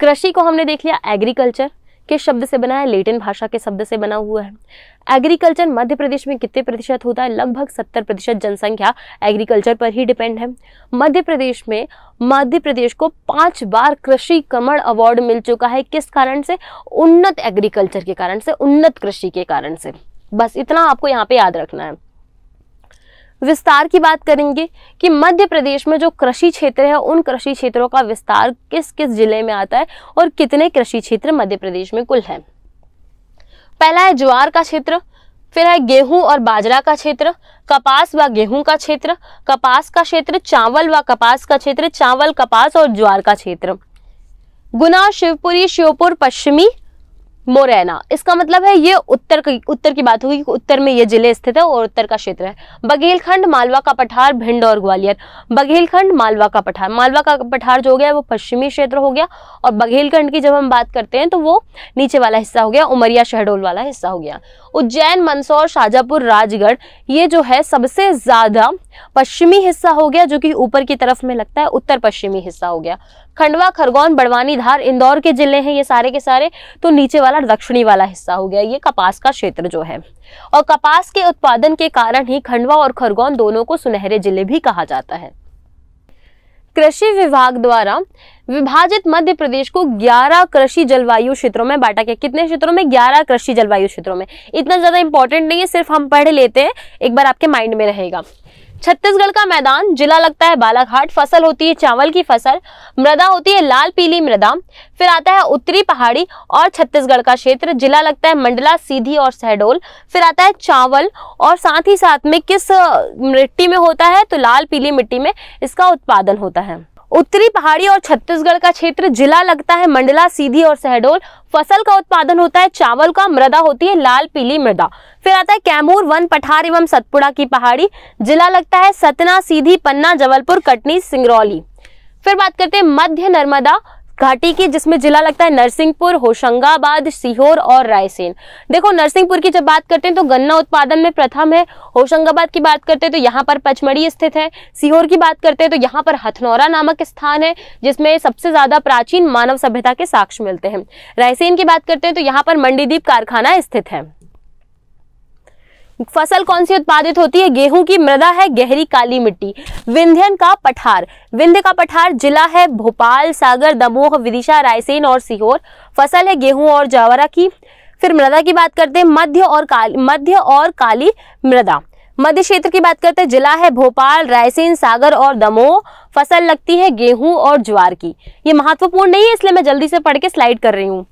कृषि को हमने देख लिया एग्रीकल्चर किस शब्द से बना है लेटिन भाषा के शब्द से बना हुआ है एग्रीकल्चर मध्य प्रदेश में कितने प्रतिशत होता है लगभग सत्तर प्रतिशत जनसंख्या एग्रीकल्चर पर ही डिपेंड है मध्य प्रदेश में मध्य प्रदेश को पांच बार कृषि कमर अवार्ड मिल चुका है किस कारण से उन्नत एग्रीकल्चर के कारण से उन्नत कृषि के कारण से बस इतना आपको यहाँ पे याद रखना है विस्तार की बात करेंगे कि मध्य प्रदेश में जो कृषि क्षेत्र है उन कृषि क्षेत्रों का विस्तार किस किस जिले में आता है और कितने कृषि क्षेत्र मध्य प्रदेश में कुल है पहला है ज्वार का क्षेत्र फिर है गेहूं और बाजरा का क्षेत्र कपास व गेहूं का क्षेत्र कपास का क्षेत्र चावल व कपास का क्षेत्र चावल कपास और ज्वार का क्षेत्र गुना शिवपुरी श्योपुर पश्चिमी मोरैना इसका मतलब है ये उत्तर की उत्तर की बात होगी उत्तर में ये जिले स्थित है और उत्तर का क्षेत्र है बघेलखंड मालवा का पठार भिंड और ग्वालियर बघेलखंड मालवा का पठार मालवा का पठार जो हो गया वो पश्चिमी क्षेत्र हो गया और बघेलखंड की जब हम बात करते हैं तो वो नीचे वाला हिस्सा हो गया उमरिया शहडोल वाला हिस्सा हो गया उज्जैन मंदसौर शाजापुर राजगढ़ ये जो है सबसे ज़्यादा पश्चिमी हिस्सा हो गया जो कि ऊपर की तरफ में लगता है उत्तर पश्चिमी हिस्सा हो गया खंडवा खरगोन बड़वानी धार इंदौर के जिले हैं ये सारे के सारे तो नीचे वाला दक्षिणी वाला हिस्सा हो गया ये कपास का क्षेत्र जो है और कपास के उत्पादन के कारण ही खंडवा और खरगोन दोनों को सुनहरे जिले भी कहा जाता है कृषि विभाग द्वारा विभाजित मध्य प्रदेश को 11 कृषि जलवायु क्षेत्रों में बांटा गया कितने क्षेत्रों में 11 कृषि जलवायु क्षेत्रों में इतना ज़्यादा इंपॉर्टेंट नहीं है सिर्फ हम पढ़ लेते हैं एक बार आपके माइंड में रहेगा छत्तीसगढ़ का मैदान जिला लगता है बालाघाट फसल होती है चावल की फसल मृदा होती है लाल पीली मृदा फिर आता है उत्तरी पहाड़ी और छत्तीसगढ़ का क्षेत्र जिला लगता है मंडला सीधी और सहडोल फिर आता है चावल और साथ ही साथ में किस मिट्टी में होता है तो लाल पीली मिट्टी में इसका उत्पादन होता है उत्तरी पहाड़ी और छत्तीसगढ़ का क्षेत्र जिला लगता है मंडला सीधी और सहडोल फसल का उत्पादन होता है चावल का मृदा होती है लाल पीली मृदा फिर आता है कैमूर वन पठार एवं सतपुड़ा की पहाड़ी जिला लगता है सतना सीधी पन्ना जबलपुर कटनी सिंगरौली फिर बात करते हैं मध्य नर्मदा घाटी की जिसमें जिला लगता है नरसिंहपुर होशंगाबाद सीहोर और रायसेन देखो नरसिंहपुर की जब बात करते हैं तो गन्ना उत्पादन में प्रथम है होशंगाबाद की बात करते हैं तो यहाँ पर पचमढ़ी स्थित है सीहोर की बात करते हैं तो यहाँ पर हथनौरा नामक स्थान है जिसमें सबसे ज्यादा प्राचीन मानव सभ्यता के साक्ष्य मिलते हैं रायसेन की बात करते हैं तो यहाँ पर मंडीदीप कारखाना स्थित है फसल कौन सी उत्पादित होती है गेहूं की मृदा है गहरी काली मिट्टी विंध्यन का पठार विंध्य का पठार जिला है भोपाल सागर दमोह विदिशा रायसेन और सीहोर फसल है गेहूं और जावरा की फिर मृदा की बात करते हैं मध्य और काली मध्य और काली मृदा मध्य क्षेत्र की बात करते हैं जिला है भोपाल रायसेन सागर और दमोह फसल लगती है गेहूं और ज्वार की ये महत्वपूर्ण नहीं है इसलिए मैं जल्दी से पढ़ के स्लाइड कर रही हूँ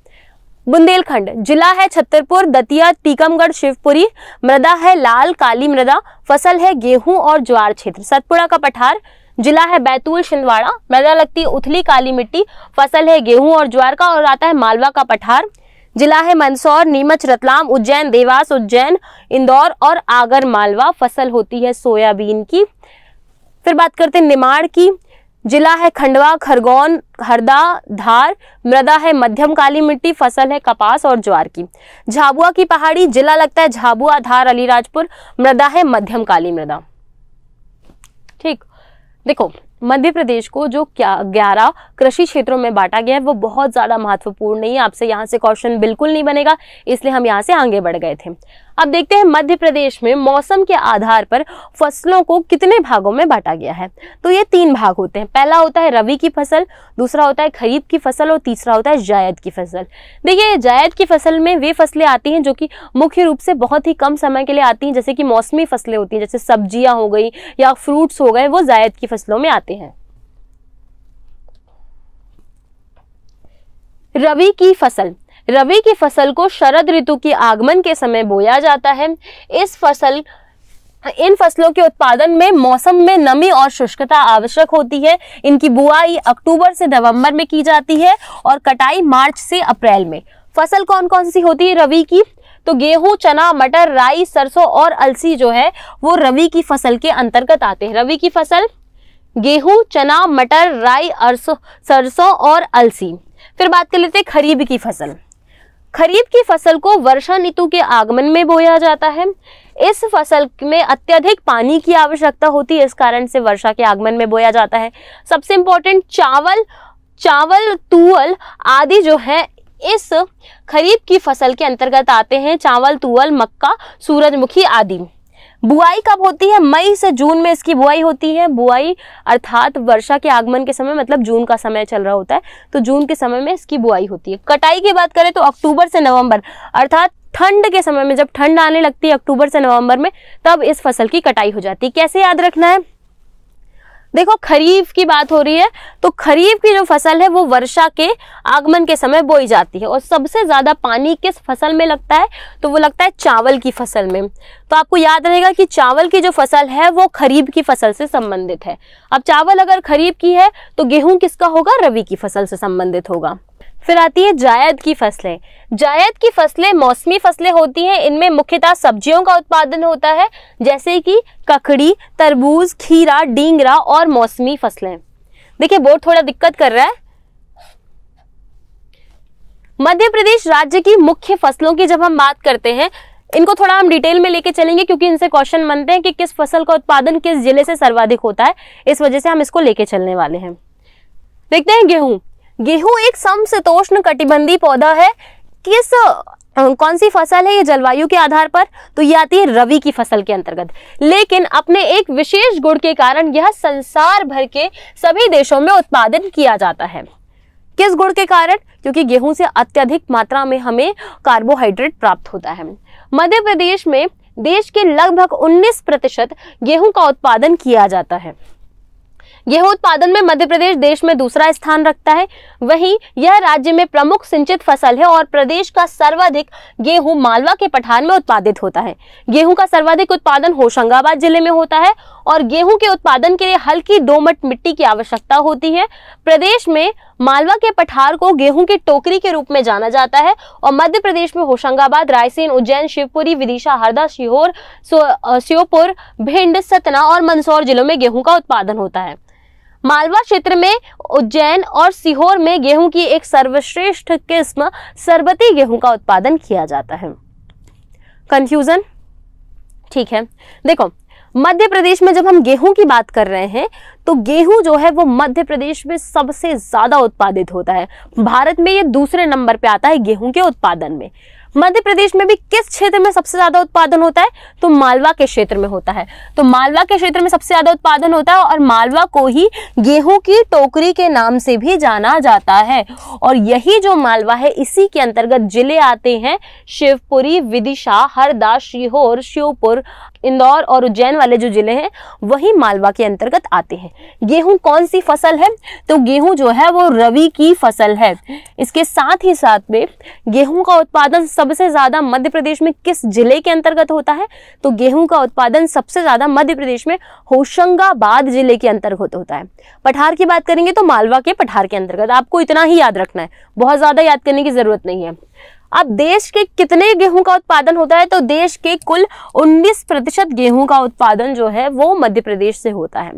बुंदेलखंड जिला है छतरपुर दतिया टीकमगढ़ शिवपुरी मृदा है लाल काली मृदा फसल है गेहूं और ज्वार क्षेत्र सतपुड़ा का पठार जिला है बैतूल छिंदवाड़ा मृदा लगती उथली काली मिट्टी फसल है गेहूं और ज्वार का और आता है मालवा का पठार जिला है मंदसौर नीमच रतलाम उज्जैन देवास उज्जैन इंदौर और आगर मालवा फसल होती है सोयाबीन की फिर बात करते हैं निमाड़ की जिला है खंडवा खरगोन हरदा धार मृदा है मध्यम काली मिट्टी फसल है कपास और ज्वार की झाबुआ की पहाड़ी जिला लगता है झाबुआ धार अलीराजपुर मृदा है मध्यम काली मृदा ठीक देखो मध्य प्रदेश को जो क्या ग्यारह कृषि क्षेत्रों में बांटा गया है वो बहुत ज़्यादा महत्वपूर्ण नहीं है आपसे यहाँ से क्वेश्चन बिल्कुल नहीं बनेगा इसलिए हम यहाँ से आगे बढ़ गए थे अब देखते हैं मध्य प्रदेश में मौसम के आधार पर फसलों को कितने भागों में बांटा गया है तो ये तीन भाग होते हैं पहला होता है रवि की फसल दूसरा होता है खरीफ की फसल और तीसरा होता है जायद की फसल देखिए जायद की फसल में वे फसलें आती हैं जो कि मुख्य रूप से बहुत ही कम समय के लिए आती हैं जैसे कि मौसमी फसलें होती हैं जैसे सब्जियां हो गई या फ्रूट्स हो गए वो जायद की फसलों में आते हैं रवि की फसल रबी की फसल को शरद ऋतु की आगमन के समय बोया जाता है इस फसल इन फसलों के उत्पादन में मौसम में नमी और शुष्कता आवश्यक होती है इनकी बुआई अक्टूबर से नवंबर में की जाती है और कटाई मार्च से अप्रैल में फसल कौन कौन सी होती है रवि की तो गेहूं चना मटर राई सरसों और अलसी जो है वो रवि की फसल के अंतर्गत आते हैं रवि की फसल गेहूं चना मटर राई सरसों और अलसी फिर बात कर लेते हैं खरीब की फसल खरीफ की फसल को वर्षा ऋतु के आगमन में बोया जाता है इस फसल में अत्यधिक पानी की आवश्यकता होती है इस कारण से वर्षा के आगमन में बोया जाता है सबसे इम्पोर्टेंट चावल चावल तुअल आदि जो है इस खरीफ की फसल के अंतर्गत आते हैं चावल तुअल मक्का सूरजमुखी आदि बुआई कब होती है मई से जून में इसकी बुआई होती है बुआई अर्थात वर्षा के आगमन के समय मतलब जून का समय चल रहा होता है तो जून के समय में इसकी बुआई होती है कटाई की बात करें तो अक्टूबर से नवंबर अर्थात ठंड के समय में जब ठंड आने लगती है अक्टूबर से नवंबर में तब इस फसल की कटाई हो जाती है कैसे याद रखना है देखो खरीफ की बात हो रही है तो खरीफ की जो फसल है वो वर्षा के आगमन के समय बोई जाती है और सबसे ज़्यादा पानी किस फसल में लगता है तो वो लगता है चावल की फसल में तो आपको याद रहेगा कि चावल की जो फसल है वो खरीफ की फसल से संबंधित है अब चावल अगर खरीफ की है तो गेहूं किसका होगा रवि की फसल से संबंधित होगा फिर आती है जायद की फसलें जायद की फसलें मौसमी फसलें होती हैं इनमें मुख्यतः सब्जियों का उत्पादन होता है जैसे कि ककड़ी तरबूज खीरा डींगरा और मौसमी फसलें देखिए बोर्ड थोड़ा दिक्कत कर रहा है मध्य प्रदेश राज्य की मुख्य फसलों की जब हम बात करते हैं इनको थोड़ा हम डिटेल में लेके चलेंगे क्योंकि इनसे क्वेश्चन बनते हैं कि किस फसल का उत्पादन किस जिले से सर्वाधिक होता है इस वजह से हम इसको लेके चलने वाले हैं देखते हैं गेहूं गेहूं एक समशीतोष्ण कटिबंधी पौधा है किस कौन सी फसल है ये जलवायु के आधार पर तो ये आती है रवि की फसल के अंतर्गत लेकिन अपने एक विशेष गुण के कारण यह संसार भर के सभी देशों में उत्पादन किया जाता है किस गुण के कारण क्योंकि गेहूं से अत्यधिक मात्रा में हमें कार्बोहाइड्रेट प्राप्त होता है मध्य प्रदेश में देश के लगभग 19 प्रतिशत गेहूं का उत्पादन किया जाता है गेहूं उत्पादन में मध्य प्रदेश देश में दूसरा स्थान रखता है वहीं यह राज्य में प्रमुख सिंचित फसल है और प्रदेश का सर्वाधिक गेहूं मालवा के पठान में उत्पादित होता है गेहूं का सर्वाधिक उत्पादन होशंगाबाद जिले में होता है और गेहूं के उत्पादन के लिए हल्की दोमट मिट्टी की आवश्यकता होती है प्रदेश में मालवा के पठार को गेहूं की टोकरी के रूप में जाना जाता है और मध्य प्रदेश में होशंगाबाद रायसेन उज्जैन शिवपुरी विदिशा हरदा सीहोर श्योपुर भिंड सतना और मंदसौर जिलों में गेहूं का उत्पादन होता है मालवा क्षेत्र में उज्जैन और सीहोर में गेहूं की एक सर्वश्रेष्ठ किस्म सरबती गेहूं का उत्पादन किया जाता है कंफ्यूजन ठीक है देखो मध्य प्रदेश में जब हम गेहूं की बात कर रहे हैं तो गेहूं जो है वो मध्य प्रदेश में सबसे ज्यादा उत्पादित होता है भारत में ये दूसरे नंबर पे आता है गेहूं के उत्पादन में मध्य प्रदेश में भी किस क्षेत्र में सबसे ज्यादा उत्पादन होता है तो मालवा के क्षेत्र में होता है तो मालवा के क्षेत्र में सबसे ज्यादा उत्पादन होता है और मालवा को ही गेहूं की टोकरी के नाम से भी जाना जाता है और यही जो मालवा है इसी के अंतर्गत जिले आते हैं शिवपुरी विदिशा हरदा शिहोर श्योपुर इंदौर और उज्जैन वाले जो जिले हैं वही मालवा के अंतर्गत आते हैं गेहूं कौन सी फसल है तो गेहूं जो है वो रवि की फसल है इसके साथ ही साथ में गेहूं का उत्पादन सबसे ज़्यादा मध्य प्रदेश में किस जिले के अंतर्गत होता है तो गेहूं का उत्पादन सबसे ज़्यादा मध्य प्रदेश में होशंगाबाद जिले के अंतर्गत होता है पठार की बात करेंगे तो मालवा के पठार के अंतर्गत आपको इतना ही याद रखना है बहुत ज़्यादा याद करने की ज़रूरत नहीं है अब देश के कितने गेहूं का उत्पादन होता है तो देश के कुल 19 प्रतिशत गेहूं का उत्पादन जो है वो मध्य प्रदेश से होता है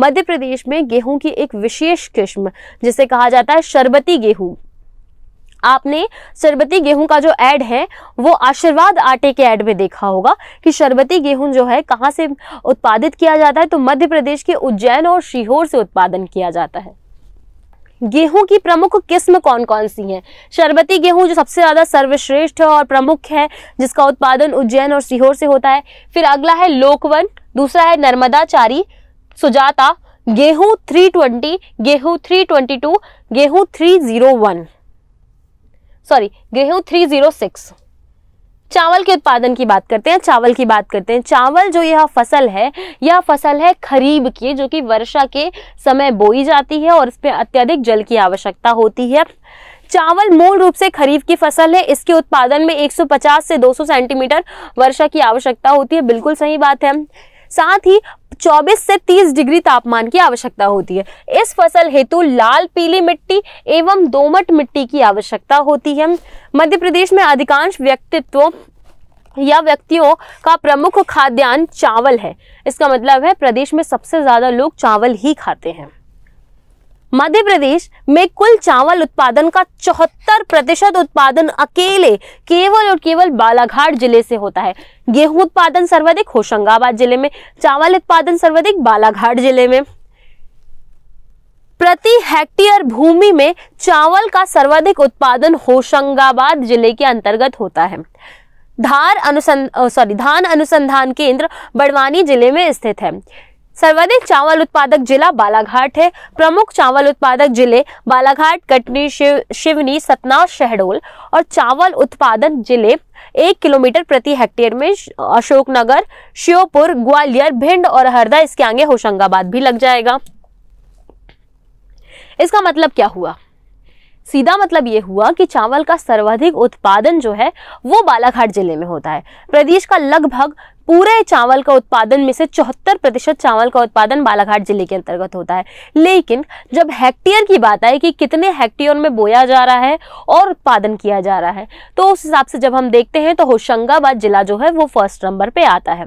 मध्य प्रदेश में गेहूं की एक विशेष किस्म जिसे कहा जाता है शरबती गेहूं आपने शरबती गेहूं का जो ऐड है वो आशीर्वाद आटे के ऐड में देखा होगा कि शरबती गेहूं जो है कहाँ से उत्पादित किया जाता है तो मध्य प्रदेश के उज्जैन और शीहोर से उत्पादन किया जाता है गेहूं की प्रमुख किस्म कौन कौन सी हैं शरबती गेहूं जो सबसे ज़्यादा सर्वश्रेष्ठ और प्रमुख है जिसका उत्पादन उज्जैन और सीहोर से होता है फिर अगला है लोकवन दूसरा है नर्मदाचारी सुजाता गेहूं 320 गेहूं 322 गेहूं 301 सॉरी गेहूं 306 चावल के उत्पादन की बात करते हैं चावल की बात करते हैं चावल जो यह फसल है यह फसल है खरीब की जो कि वर्षा के समय बोई जाती है और इसमें अत्यधिक जल की आवश्यकता होती है चावल मूल रूप से खरीफ की फसल है इसके उत्पादन में 150 से 200 सेंटीमीटर वर्षा की आवश्यकता होती है बिल्कुल सही बात है साथ ही 24 से 30 डिग्री तापमान की आवश्यकता होती है इस फसल हेतु लाल पीली मिट्टी एवं दोमट मिट्टी की आवश्यकता होती है मध्य प्रदेश में अधिकांश व्यक्तित्व या व्यक्तियों का प्रमुख खाद्यान्न चावल है इसका मतलब है प्रदेश में सबसे ज़्यादा लोग चावल ही खाते हैं मध्य प्रदेश में कुल चावल उत्पादन का चौहत्तर प्रतिशत उत्पादन अकेले केवल और केवल बालाघाट जिले से होता है गेहूं उत्पादन सर्वाधिक होशंगाबाद जिले में चावल उत्पादन सर्वाधिक बालाघाट जिले में प्रति हेक्टेयर भूमि में चावल का सर्वाधिक उत्पादन होशंगाबाद जिले के अंतर्गत होता है धार अनुसंध सॉरी धान अनुसंधान केंद्र बड़वानी जिले में स्थित है सर्वाधिक चावल उत्पादक जिला बालाघाट है प्रमुख चावल उत्पादक जिले बालाघाट कटनी शिव शिवनी सतना शहडोल और चावल उत्पादन जिले एक किलोमीटर प्रति हेक्टेयर में अशोकनगर श्योपुर ग्वालियर भिंड और हरदा इसके आगे होशंगाबाद भी लग जाएगा इसका मतलब क्या हुआ सीधा मतलब ये हुआ कि चावल का सर्वाधिक उत्पादन जो है वो बालाघाट जिले में होता है प्रदेश का लगभग पूरे चावल का उत्पादन में से चौहत्तर प्रतिशत चावल का उत्पादन बालाघाट जिले के अंतर्गत होता है लेकिन जब हेक्टेयर की बात आए कि कितने हेक्टेयर में बोया जा रहा है और उत्पादन किया जा रहा है तो उस हिसाब से जब हम देखते हैं तो होशंगाबाद जिला जो है वो फर्स्ट नंबर पर आता है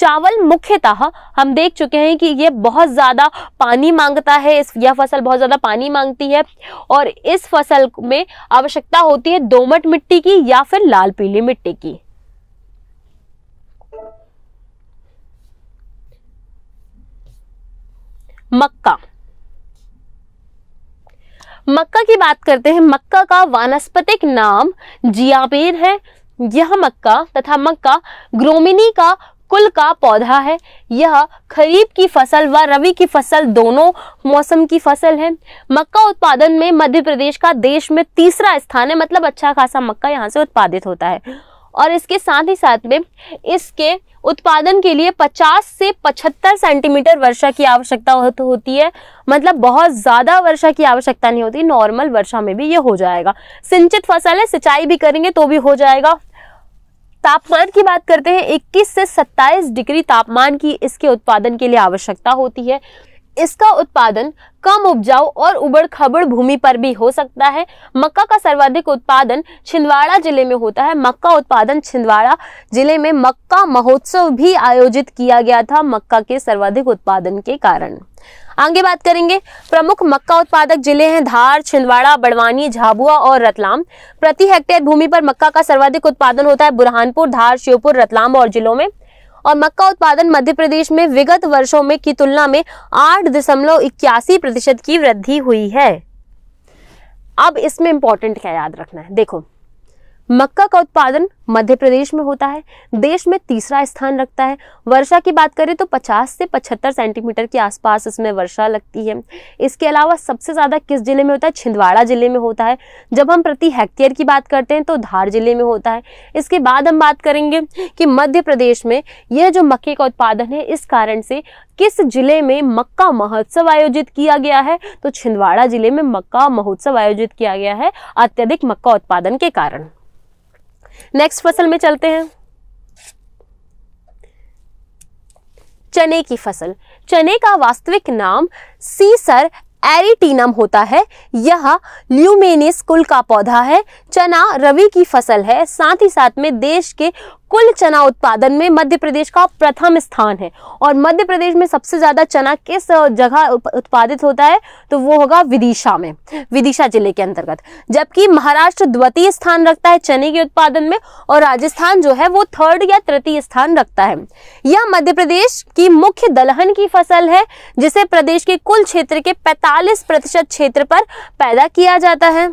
चावल मुख्यतः हम देख चुके हैं कि ये बहुत ज़्यादा पानी मांगता है इस यह फसल बहुत ज़्यादा पानी मांगती है और इस फसल में आवश्यकता होती है दोमट मिट्टी की या फिर लाल पीली मिट्टी की मक्का मक्का की बात करते हैं मक्का का वानस्पतिक नाम जियाबेर है यह मक्का तथा मक्का ग्रोमिनी का कुल का पौधा है यह खरीफ की फसल व रवि की फसल दोनों मौसम की फसल है मक्का उत्पादन में मध्य प्रदेश का देश में तीसरा स्थान है मतलब अच्छा खासा मक्का यहाँ से उत्पादित होता है और इसके साथ ही साथ में इसके उत्पादन के लिए 50 से 75 सेंटीमीटर वर्षा की आवश्यकता होती है मतलब बहुत ज़्यादा वर्षा की आवश्यकता नहीं होती नॉर्मल वर्षा में भी ये हो जाएगा सिंचित फसल है सिंचाई भी करेंगे तो भी हो जाएगा तापमान की बात करते हैं 21 से 27 डिग्री तापमान की इसके उत्पादन के लिए आवश्यकता होती है इसका उत्पादन कम उपजाऊ और उबड़ खबड़ भूमि पर भी हो सकता है मक्का का सर्वाधिक उत्पादन छिंदवाड़ा जिले में होता है मक्का उत्पादन छिंदवाड़ा जिले में मक्का महोत्सव भी आयोजित किया गया था मक्का के सर्वाधिक उत्पादन के कारण आगे बात करेंगे प्रमुख मक्का उत्पादक जिले हैं धार छिंदवाड़ा बड़वानी झाबुआ और रतलाम प्रति हेक्टेयर भूमि पर मक्का का सर्वाधिक उत्पादन होता है बुरहानपुर धार श्योपुर रतलाम और जिलों में और मक्का उत्पादन मध्य प्रदेश में विगत वर्षों में की तुलना में आठ दशमलव इक्यासी प्रतिशत की वृद्धि हुई है अब इसमें इंपॉर्टेंट क्या याद रखना है देखो मक्का का उत्पादन मध्य प्रदेश में होता है देश में तीसरा स्थान रखता है वर्षा की बात करें तो 50 से 75 सेंटीमीटर के आसपास इसमें वर्षा लगती है इसके अलावा सबसे ज़्यादा किस जिले में होता है छिंदवाड़ा जिले में होता है जब हम प्रति हेक्टेयर की बात करते हैं तो धार जिले में होता है इसके बाद हम बात करेंगे कि मध्य प्रदेश में यह जो मक्के का उत्पादन है इस कारण से किस जिले में मक्का महोत्सव आयोजित किया गया है तो छिंदवाड़ा जिले में मक्का महोत्सव आयोजित किया गया है अत्यधिक मक्का उत्पादन के कारण नेक्स्ट फसल में चलते हैं चने की फसल चने का वास्तविक नाम सीसर एरिटीनम होता है यह ल्यूमेनिस कुल का पौधा है चना रवि की फसल है साथ ही साथ में देश के कुल चना उत्पादन में मध्य प्रदेश का प्रथम स्थान है और मध्य प्रदेश में सबसे ज़्यादा चना किस जगह उत्पादित होता है तो वो होगा विदिशा में विदिशा जिले के अंतर्गत जबकि महाराष्ट्र द्वितीय स्थान रखता है चने के उत्पादन में और राजस्थान जो है वो थर्ड या तृतीय स्थान रखता है यह मध्य प्रदेश की मुख्य दलहन की फसल है जिसे प्रदेश के कुल क्षेत्र के पैतालीस प्रतिशत क्षेत्र पर पैदा किया जाता है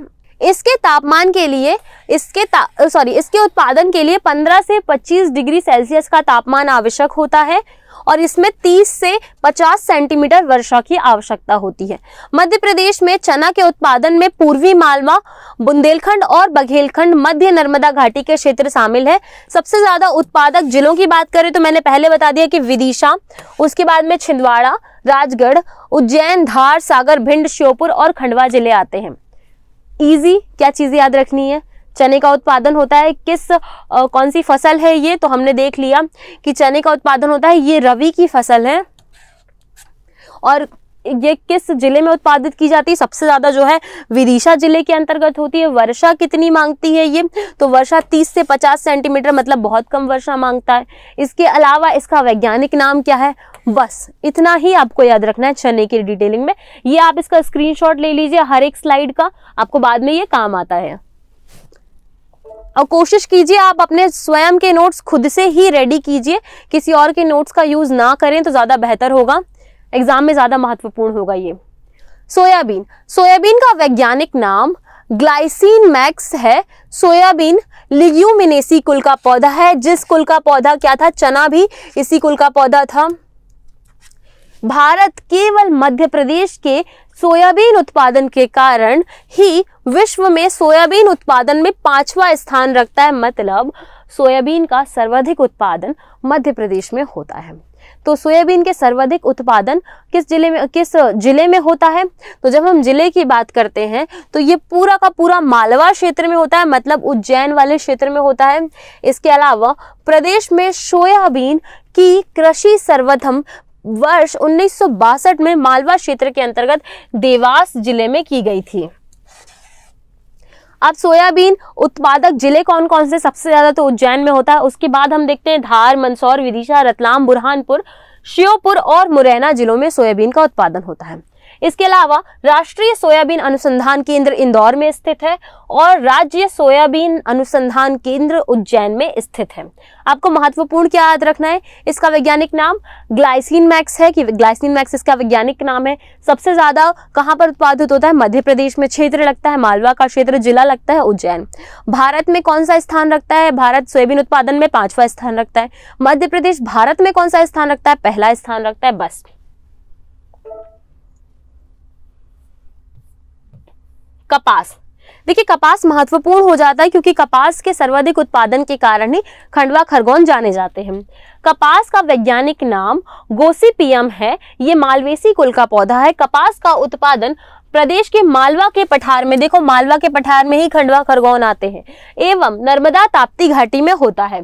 इसके तापमान के लिए इसके सॉरी इसके उत्पादन के लिए 15 से 25 डिग्री सेल्सियस का तापमान आवश्यक होता है और इसमें 30 से 50 सेंटीमीटर वर्षा की आवश्यकता होती है मध्य प्रदेश में चना के उत्पादन में पूर्वी मालवा बुंदेलखंड और बघेलखंड मध्य नर्मदा घाटी के क्षेत्र शामिल है सबसे ज़्यादा उत्पादक जिलों की बात करें तो मैंने पहले बता दिया कि विदिशा उसके बाद में छिंदवाड़ा राजगढ़ उज्जैन धार सागर भिंड श्योपुर और खंडवा जिले आते हैं ईजी क्या चीज़ें याद रखनी है चने का उत्पादन होता है किस आ, कौन सी फसल है ये तो हमने देख लिया कि चने का उत्पादन होता है ये रवि की फसल है और ये किस जिले में उत्पादित की जाती है सबसे ज़्यादा जो है विदिशा जिले के अंतर्गत होती है वर्षा कितनी मांगती है ये तो वर्षा 30 से 50 सेंटीमीटर मतलब बहुत कम वर्षा मांगता है इसके अलावा इसका वैज्ञानिक नाम क्या है बस इतना ही आपको याद रखना है चने की डिटेलिंग में ये आप इसका स्क्रीन ले लीजिए हर एक स्लाइड का आपको बाद में ये काम आता है और कोशिश कीजिए आप अपने स्वयं के नोट्स खुद से ही रेडी कीजिए किसी और के नोट्स का यूज़ ना करें तो ज़्यादा बेहतर होगा एग्जाम में ज़्यादा महत्वपूर्ण होगा ये सोयाबीन सोयाबीन का वैज्ञानिक नाम ग्लाइसिन मैक्स है सोयाबीन लिग्यूमिनेसी कुल का पौधा है जिस कुल का पौधा क्या था चना भी इसी कुल का पौधा था भारत केवल मध्य प्रदेश के सोयाबीन उत्पादन के कारण ही विश्व में सोयाबीन उत्पादन में पांचवा स्थान रखता है मतलब सोयाबीन का सर्वाधिक उत्पादन मध्य प्रदेश में होता है तो सोयाबीन के सर्वाधिक उत्पादन किस जिले में किस जिले में होता है तो जब हम जिले की बात करते हैं तो ये पूरा का पूरा मालवा क्षेत्र में होता है मतलब उज्जैन वाले क्षेत्र में होता है इसके अलावा प्रदेश में सोयाबीन की कृषि सर्वथम वर्ष उन्नीस में मालवा क्षेत्र के अंतर्गत देवास जिले में की गई थी अब सोयाबीन उत्पादक जिले कौन कौन से सबसे ज्यादा तो उज्जैन में होता है उसके बाद हम देखते हैं धार मंदसौर विदिशा रतलाम बुरहानपुर श्योपुर और मुरैना जिलों में सोयाबीन का उत्पादन होता है इसके अलावा राष्ट्रीय सोयाबीन अनुसंधान केंद्र इंदौर में स्थित है और राज्य सोयाबीन अनुसंधान केंद्र उज्जैन में स्थित है आपको महत्वपूर्ण क्या याद रखना है इसका वैज्ञानिक नाम ग्लाइसिन मैक्स है कि ग्लाइसिन मैक्स इसका वैज्ञानिक नाम है सबसे ज़्यादा कहाँ पर उत्पादित होता है मध्य प्रदेश में क्षेत्र लगता है मालवा का क्षेत्र जिला लगता है उज्जैन भारत में कौन सा स्थान रखता है भारत सोयाबीन उत्पादन में पांचवा स्थान रखता है मध्य प्रदेश भारत में कौन सा स्थान रखता है पहला स्थान रखता है बस कपास देखिए कपास महत्वपूर्ण हो जाता है क्योंकि कपास के सर्वाधिक उत्पादन के कारण ही खंडवा खरगोन जाने जाते हैं कपास का वैज्ञानिक नाम गोसीपियम है ये मालवेसी कुल का पौधा है कपास का उत्पादन प्रदेश के मालवा के पठार में देखो मालवा के पठार में ही खंडवा खरगोन आते हैं एवं नर्मदा ताप्ती घाटी में होता है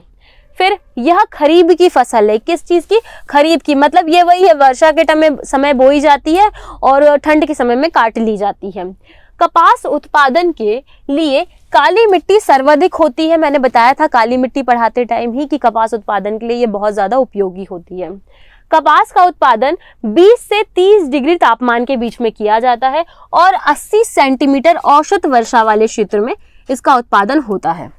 फिर यह खरीब की फसल है किस चीज़ की खरीब की मतलब ये वही है वर्षा के समय समय बोई जाती है और ठंड के समय में काट ली जाती है कपास उत्पादन के लिए काली मिट्टी सर्वाधिक होती है मैंने बताया था काली मिट्टी पढ़ाते टाइम ही कि कपास उत्पादन के लिए ये बहुत ज़्यादा उपयोगी होती है कपास का उत्पादन 20 से 30 डिग्री तापमान के बीच में किया जाता है और 80 सेंटीमीटर औसत वर्षा वाले क्षेत्र में इसका उत्पादन होता है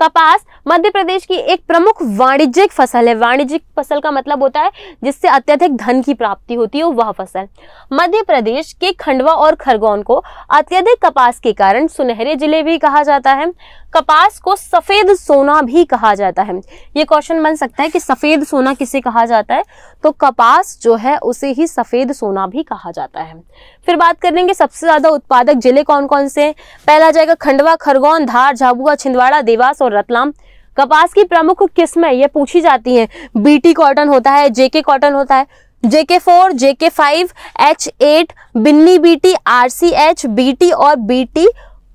कपास मध्य प्रदेश की एक प्रमुख वाणिज्यिक फसल है वाणिज्यिक फसल का मतलब होता है जिससे अत्यधिक धन की प्राप्ति होती है वह फसल मध्य प्रदेश के खंडवा और खरगोन को अत्यधिक कपास के कारण सुनहरे जिले भी कहा जाता है कपास को सफेद सोना भी कहा जाता है ये क्वेश्चन बन सकता है कि सफेद सोना किसे कहा जाता है तो कपास जो है उसे ही सफेद सोना भी कहा जाता है फिर बात कर लेंगे सबसे ज्यादा उत्पादक जिले कौन कौन से पहला जाएगा खंडवा खरगोन धार झाबुआ छिंदवाड़ा देवास और रतलाम कपास की प्रमुख किस्में ये पूछी जाती हैं बीटी कॉटन होता है जेके कॉटन होता है JK four JK five H eight Binny BT R C H BT और बीटी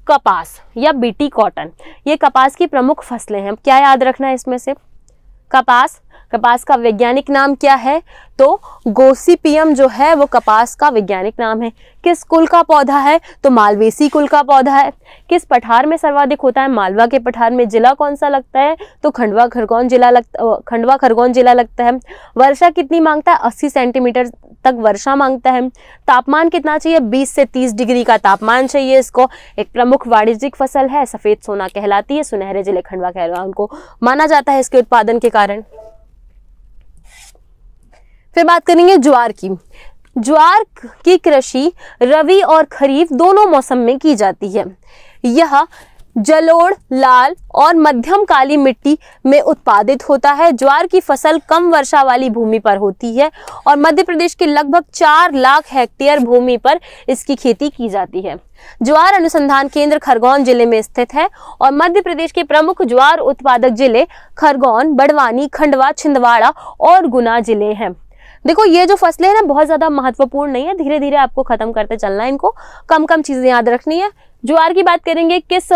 कपास या बीटी कॉटन ये कपास की प्रमुख फसलें हैं क्या याद रखना है इसमें से कपास कपास का वैज्ञानिक नाम क्या है तो गोसीपियम जो है वो कपास का वैज्ञानिक नाम है किस कुल का पौधा है तो मालवेसी कुल का पौधा है किस पठार में सर्वाधिक होता है मालवा के पठार में जिला कौन सा लगता है तो खंडवा खरगोन जिला लगता खंडवा खरगोन जिला लगता है वर्षा कितनी मांगता है अस्सी सेंटीमीटर तक वर्षा मांगता है तापमान कितना चाहिए बीस से तीस डिग्री का तापमान चाहिए इसको एक प्रमुख वाणिज्यिक फसल है सफ़ेद सोना कहलाती है सुनहरे जिले खंडवा कहलवा उनको माना जाता है इसके उत्पादन के कारण फिर बात करेंगे ज्वार की ज्वार की कृषि रवि और खरीफ दोनों मौसम में की जाती है यह जलोड़ लाल और मध्यम काली मिट्टी में उत्पादित होता है ज्वार की फसल कम वर्षा वाली भूमि पर होती है और मध्य प्रदेश के लगभग चार लाख हेक्टेयर भूमि पर इसकी खेती की जाती है ज्वार अनुसंधान केंद्र खरगोन जिले में स्थित है और मध्य प्रदेश के प्रमुख ज्वार उत्पादक जिले खरगोन बड़वानी खंडवा छिंदवाड़ा और गुना जिले हैं देखो ये जो फसलें हैं ना बहुत ज़्यादा महत्वपूर्ण नहीं है धीरे धीरे आपको खत्म करते चलना है इनको कम कम चीज़ें याद रखनी है ज्वार की बात करेंगे किस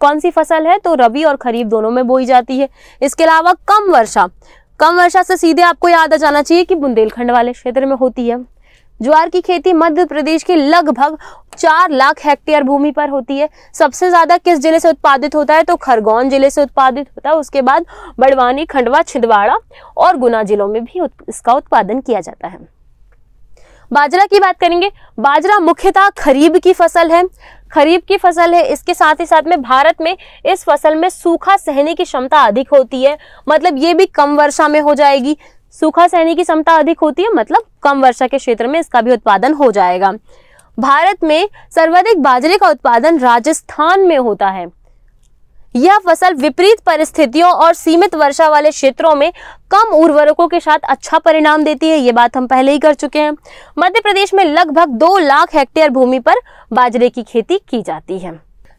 कौन सी फसल है तो रबी और खरीफ दोनों में बोई जाती है इसके अलावा कम वर्षा कम वर्षा से सीधे आपको याद आ जाना चाहिए कि बुंदेलखंड वाले क्षेत्र में होती है ज्वार की खेती मध्य प्रदेश के लगभग चार लाख हेक्टेयर भूमि पर होती है सबसे ज्यादा किस जिले से उत्पादित होता है तो खरगोन जिले से उत्पादित होता है उसके बाद बड़वानी खंडवा छिंदवाड़ा और गुना जिलों में भी इसका उत्पादन किया जाता है बाजरा की बात करेंगे बाजरा मुख्यतः खरीब की फसल है खरीब की फसल है इसके साथ ही साथ में भारत में इस फसल में सूखा सहने की क्षमता अधिक होती है मतलब ये भी कम वर्षा में हो जाएगी सूखा सहने की क्षमता अधिक होती है मतलब कम वर्षा के क्षेत्र में इसका भी उत्पादन हो जाएगा भारत में सर्वाधिक बाजरे का उत्पादन राजस्थान में होता है यह फसल विपरीत परिस्थितियों और सीमित वर्षा वाले क्षेत्रों में कम उर्वरकों के साथ अच्छा परिणाम देती है ये बात हम पहले ही कर चुके हैं मध्य प्रदेश में लगभग दो लाख हेक्टेयर भूमि पर बाजरे की खेती की जाती है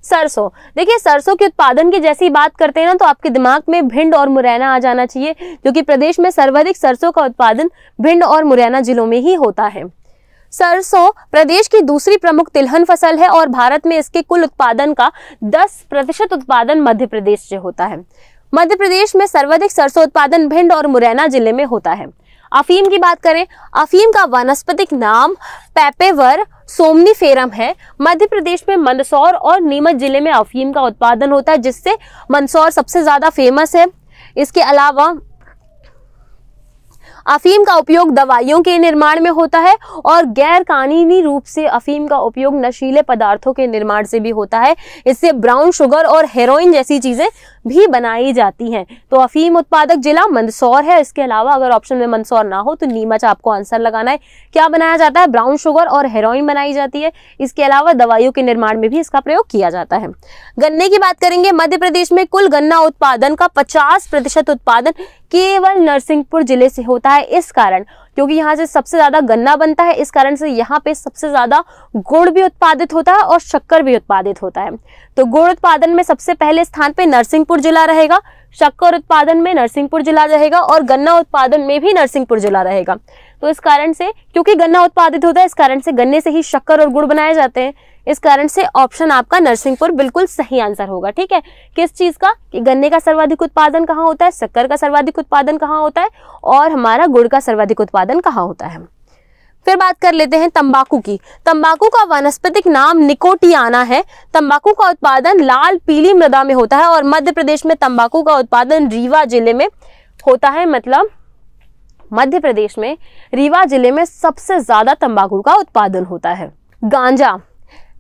सरसों देखिए सरसों के उत्पादन की जैसी बात करते हैं ना तो आपके दिमाग में भिंड और मुरैना आ जाना चाहिए क्योंकि प्रदेश में सर्वाधिक सरसों का उत्पादन भिंड और मुरैना जिलों में ही होता है सरसों प्रदेश की दूसरी प्रमुख तिलहन फसल है और भारत में इसके कुल उत्पादन का 10 प्रतिशत उत्पादन मध्य प्रदेश से होता है मध्य प्रदेश में सर्वाधिक सरसों उत्पादन भिंड और मुरैना जिले में होता है अफीम की बात करें अफीम का वनस्पतिक नाम पेपेवर फेरम है मध्य प्रदेश में मंदसौर और नीमच जिले में अफीम का उत्पादन होता है जिससे मंदसौर सबसे ज़्यादा फेमस है इसके अलावा अफीम का उपयोग दवाइयों के निर्माण में होता है और गैर कानूनी रूप से अफीम का उपयोग नशीले पदार्थों के निर्माण से भी होता है इससे ब्राउन शुगर और हेरोइन जैसी चीज़ें भी बनाई जाती हैं तो अफीम उत्पादक जिला मंदसौर है इसके अलावा अगर ऑप्शन में मंदसौर ना हो तो नीमच आपको आंसर लगाना है क्या बनाया जाता है ब्राउन शुगर और हेरोइन बनाई जाती है इसके अलावा दवाइयों के निर्माण में भी इसका प्रयोग किया जाता है गन्ने की बात करेंगे मध्य प्रदेश में कुल गन्ना उत्पादन का पचास प्रतिशत उत्पादन केवल नरसिंहपुर जिले से होता है इस कारण क्योंकि यहाँ से सबसे ज़्यादा गन्ना बनता है इस कारण से यहाँ पे सबसे ज़्यादा गुड़ भी उत्पादित होता है और शक्कर भी उत्पादित होता है तो गुड़ उत्पादन में सबसे पहले स्थान पे नरसिंहपुर जिला रहेगा शक्कर उत्पादन में नरसिंहपुर जिला रहेगा और गन्ना उत्पादन में भी नरसिंहपुर जिला रहेगा तो इस कारण से क्योंकि गन्ना उत्पादित होता है इस कारण से गन्ने से ही शक्कर और गुड़ बनाए जाते हैं इस कारण से ऑप्शन आपका नरसिंहपुर बिल्कुल सही आंसर होगा ठीक है किस चीज का कि गन्ने का सर्वाधिक उत्पादन कहाँ होता है शक्कर का सर्वाधिक उत्पादन कहाँ होता है और हमारा गुड़ का सर्वाधिक उत्पादन कहाँ होता है फिर बात कर लेते हैं तंबाकू की तंबाकू का वनस्पतिक नाम निकोटियाना है तंबाकू का उत्पादन लाल पीली मृदा में होता है और मध्य प्रदेश में तंबाकू का उत्पादन रीवा जिले में होता है मतलब मध्य प्रदेश में रीवा जिले में सबसे ज्यादा तंबाकू का उत्पादन होता है गांजा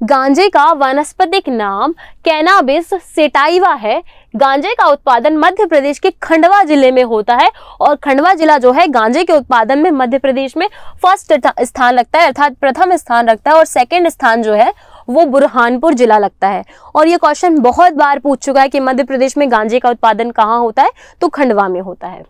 गांजे का वनस्पतिक नाम कैनाबिस सेटाइवा है गांजे का उत्पादन मध्य प्रदेश के खंडवा जिले में होता है और खंडवा जिला जो है गांजे के उत्पादन में मध्य प्रदेश में फर्स्ट स्थान लगता है अर्थात प्रथम स्थान रखता है और सेकंड स्थान जो है वो बुरहानपुर जिला लगता है और ये क्वेश्चन बहुत बार पूछ चुका है कि मध्य प्रदेश में गांजे का उत्पादन कहाँ होता है तो खंडवा में होता है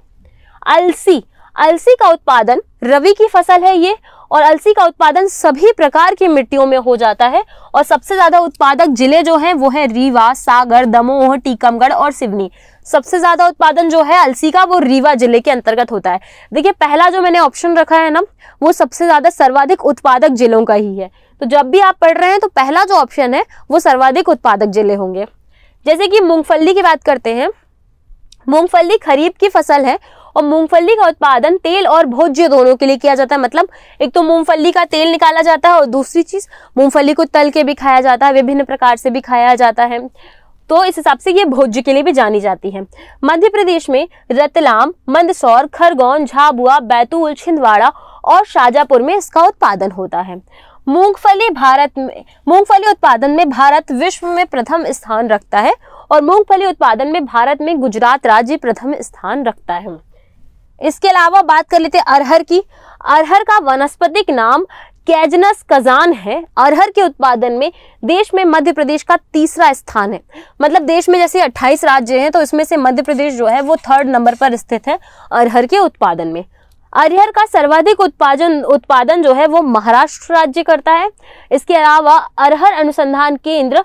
अलसी अलसी का उत्पादन रवि की फसल है ये और अलसी का उत्पादन सभी प्रकार की मिट्टियों में हो जाता है और सबसे ज्यादा उत्पादक जिले जो हैं वो हैं रीवा सागर दमोह टीकमगढ़ और सिवनी सबसे ज्यादा उत्पादन जो है अलसी का वो रीवा जिले के अंतर्गत होता है देखिए पहला जो मैंने ऑप्शन रखा है ना वो सबसे ज्यादा सर्वाधिक उत्पादक जिलों का ही है तो जब भी आप पढ़ रहे हैं तो पहला जो ऑप्शन है वो सर्वाधिक उत्पादक जिले होंगे जैसे कि मूंगफली की बात करते हैं मूंगफली खरीफ की फसल है और मूंगफली का उत्पादन तेल और भोज्य दोनों के लिए किया जाता है मतलब एक तो मूंगफली का तेल निकाला जाता है और दूसरी चीज मूंगफली को तल के भी खाया जाता है विभिन्न प्रकार से भी खाया जाता है तो इस हिसाब से ये भोज्य के लिए भी जानी जाती है मध्य प्रदेश में रतलाम मंदसौर खरगोन झाबुआ बैतूल छिंदवाड़ा और शाजापुर में इसका उत्पादन होता है मूंगफली भारत में मूंगफली उत्पादन में भारत विश्व में प्रथम स्थान रखता है और मूंगफली उत्पादन में भारत में गुजरात राज्य प्रथम स्थान रखता है इसके अलावा बात कर लेते हैं अरहर की अरहर का वनस्पतिक नाम कैजनस कजान है अरहर के उत्पादन में देश में मध्य प्रदेश का तीसरा स्थान है मतलब देश में जैसे 28 राज्य हैं तो इसमें से मध्य प्रदेश जो है वो थर्ड नंबर पर स्थित है अरहर के उत्पादन में अरहर का सर्वाधिक उत्पादन उत्पादन जो है वो महाराष्ट्र राज्य करता है इसके अलावा अरहर अनुसंधान केंद्र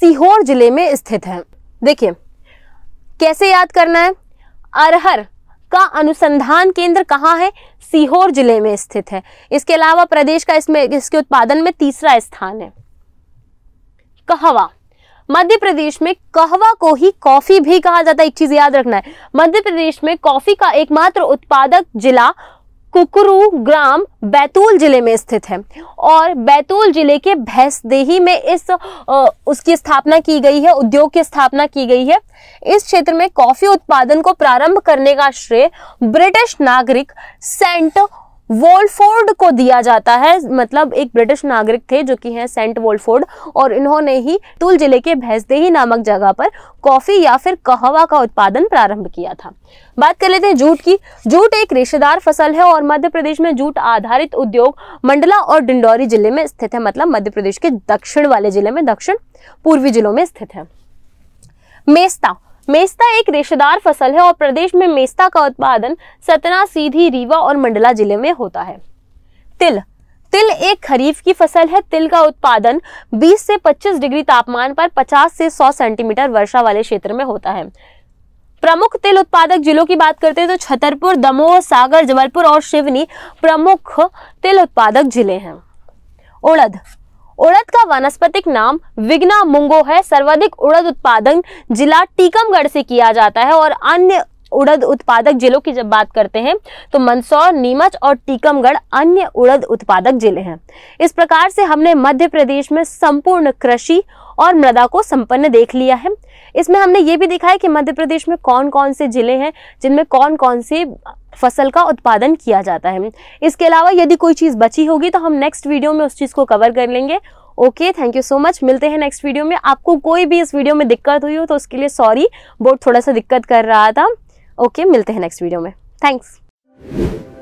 सीहोर जिले में स्थित है देखिए कैसे याद करना है अरहर का अनुसंधान केंद्र कहाँ है सीहोर जिले में स्थित है इसके अलावा प्रदेश का इसमें इसके उत्पादन में तीसरा स्थान है कहवा मध्य प्रदेश में कहवा को ही कॉफी भी कहा जाता है एक चीज याद रखना है मध्य प्रदेश में कॉफी का एकमात्र उत्पादक जिला कुकरू ग्राम बैतूल जिले में स्थित है और बैतूल जिले के भैंसदेही में इस उसकी स्थापना की गई है उद्योग की स्थापना की गई है इस क्षेत्र में कॉफी उत्पादन को प्रारंभ करने का श्रेय ब्रिटिश नागरिक सेंट वोल्फोर्ड को दिया जाता है मतलब एक ब्रिटिश नागरिक थे जो कि हैं सेंट वोल्फोर्ड और इन्होंने ही टूल जिले के भैंसदेही नामक जगह पर कॉफी या फिर कहवा का उत्पादन प्रारंभ किया था बात कर लेते हैं जूट की जूट एक रेशेदार फसल है और मध्य प्रदेश में जूट आधारित उद्योग मंडला और डिंडौरी जिले में स्थित है मतलब मध्य प्रदेश के दक्षिण वाले जिले में दक्षिण पूर्वी जिलों में स्थित है मेस्ता मेस्ता एक रेशेदार फसल है और प्रदेश में मेस्ता का उत्पादन सतना सीधी रीवा और मंडला जिले में होता है तिल तिल एक खरीफ की फसल है तिल का उत्पादन 20 से 25 डिग्री तापमान पर 50 से 100 सेंटीमीटर वर्षा वाले क्षेत्र में होता है प्रमुख तिल उत्पादक जिलों की बात करते हैं तो छतरपुर दमोह सागर जबलपुर और शिवनी प्रमुख तिल उत्पादक जिले हैं उड़द उड़द का वनस्पतिक नाम विग्ना मुंगो है सर्वाधिक उड़द उत्पादन जिला टीकमगढ़ से किया जाता है और अन्य उड़द उत्पादक जिलों की जब बात करते हैं तो मंदसौर नीमच और टीकमगढ़ अन्य उड़द उत्पादक जिले हैं इस प्रकार से हमने मध्य प्रदेश में संपूर्ण कृषि और मृदा को संपन्न देख लिया है इसमें हमने ये भी दिखा है कि मध्य प्रदेश में कौन कौन से ज़िले हैं जिनमें कौन कौन से फसल का उत्पादन किया जाता है इसके अलावा यदि कोई चीज़ बची होगी तो हम नेक्स्ट वीडियो में उस चीज़ को कवर कर लेंगे okay thank you so much मिलते हैं नेक्स्ट वीडियो में आपको कोई भी इस वीडियो में दिक्कत हुई हो तो उसके लिए सॉरी बोर्ड थोड़ा सा दिक्कत कर रहा था ओके okay, मिलते हैं नेक्स्ट वीडियो में थैंक्स